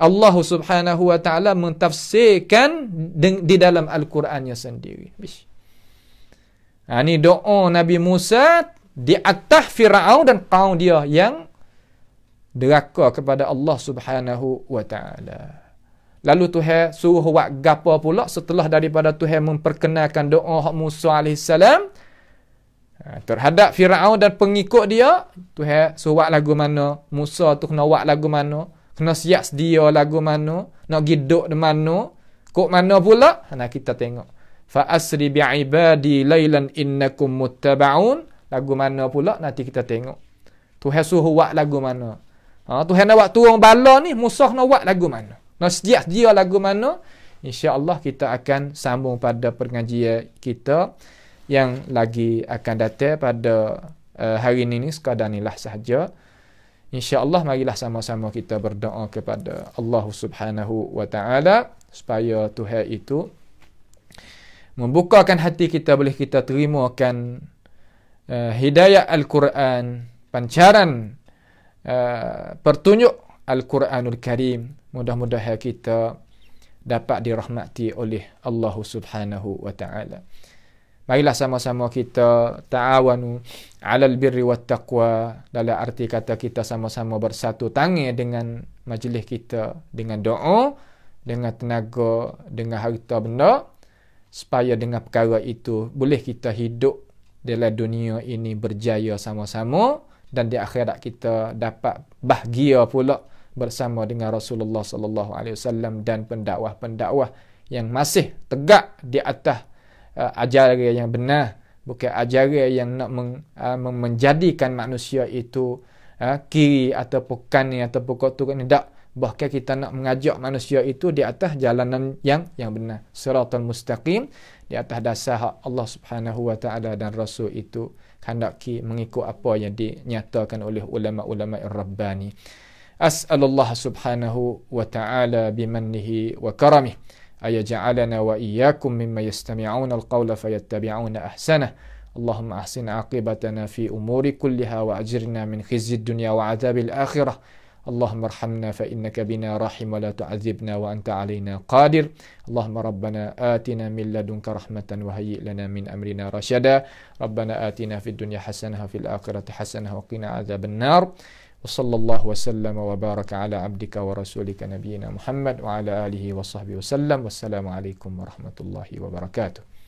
Allah Subhanahu wa taala mentafsirkan di dalam al-Quran sendiri. Ha, ni doa Nabi Musa di atas Firaun dan kaum dia yang deraka kepada Allah Subhanahu wa taala. Lalu Tuhan suruh buat gapo pula setelah daripada Tuhan memperkenalkan doa hak Musa alaihi salam ha, terhadap Firaun dan pengikut dia, Tuhan suruh buat lagu mana? Musa tu kena buat lagu mana? Kena siap sedia lagu mana? Nak pergi duduk di mana? Kok mana pula? Ha, nah kita tengok. Fa asri bi ibadi lailan innakum muttabaun lagu mana pula nanti kita tengok. Tuhan suruh buat lagu mana. Ha, Tuhan nak buat turun bala ni, musuh nak buat lagu mana. Nak sediak dia lagu mana, insya Allah kita akan sambung pada pengajian kita yang lagi akan datang pada uh, hari ini sekadar ni lah insya Allah marilah sama-sama kita berdoa kepada Allah subhanahu wa ta'ala supaya Tuhan itu membukakan hati kita boleh kita terima akan uh, hidayah Al-Quran, pancaran uh, pertunjuk Al-Quranul Karim. Mudah-mudahan kita dapat dirahmati oleh Allah Subhanahu wa taala. Marilah sama-sama kita ta'awanu alal birri wat taqwa dalam arti kata kita sama-sama bersatu tangi dengan majlis kita dengan doa, dengan tenaga, dengan harta benda supaya dengan perkara itu boleh kita hidup dalam dunia ini berjaya sama-sama dan di akhirat kita dapat bahagia pula bersama dengan Rasulullah sallallahu alaihi wasallam dan pendakwah-pendakwah yang masih tegak di atas uh, ajaran yang benar bukan ajaran yang nak meng, uh, menjadikan manusia itu uh, kiri ataupun kanan ataupun kotor ni tak bahkan kita nak mengajak manusia itu di atas jalanan yang yang benar siratal mustaqim di atas dasar Allah Subhanahu wa taala dan rasul itu hendaki mengikut apa yang dinyatakan oleh ulama-ulama rabbani as'alullah subhanahu wa taala bimannihi wa karamihi أن يجعلنا وإياكم مما يستمعون القول Allahumma ahsin اللهم fi عاقبتنا kulliha wa كلها min من خزي wa وعذاب akhirah. اللهم ارحمنا فإنك بنا راحم ولا تعذبنا وأنت علينا قادر اللهم ربنا آتنا من لدنك رحمة وهيئ لنا من أمرنا رشدا ربنا آتنا في الدنيا حسنة وفي الآخرة حسنة وقنا عذاب النار وصلى الله وسلم وبارك على عبدك ورسولك نبينا محمد وعلى آله وصحبه وسلم والسلام عليكم ورحمة الله وبركاته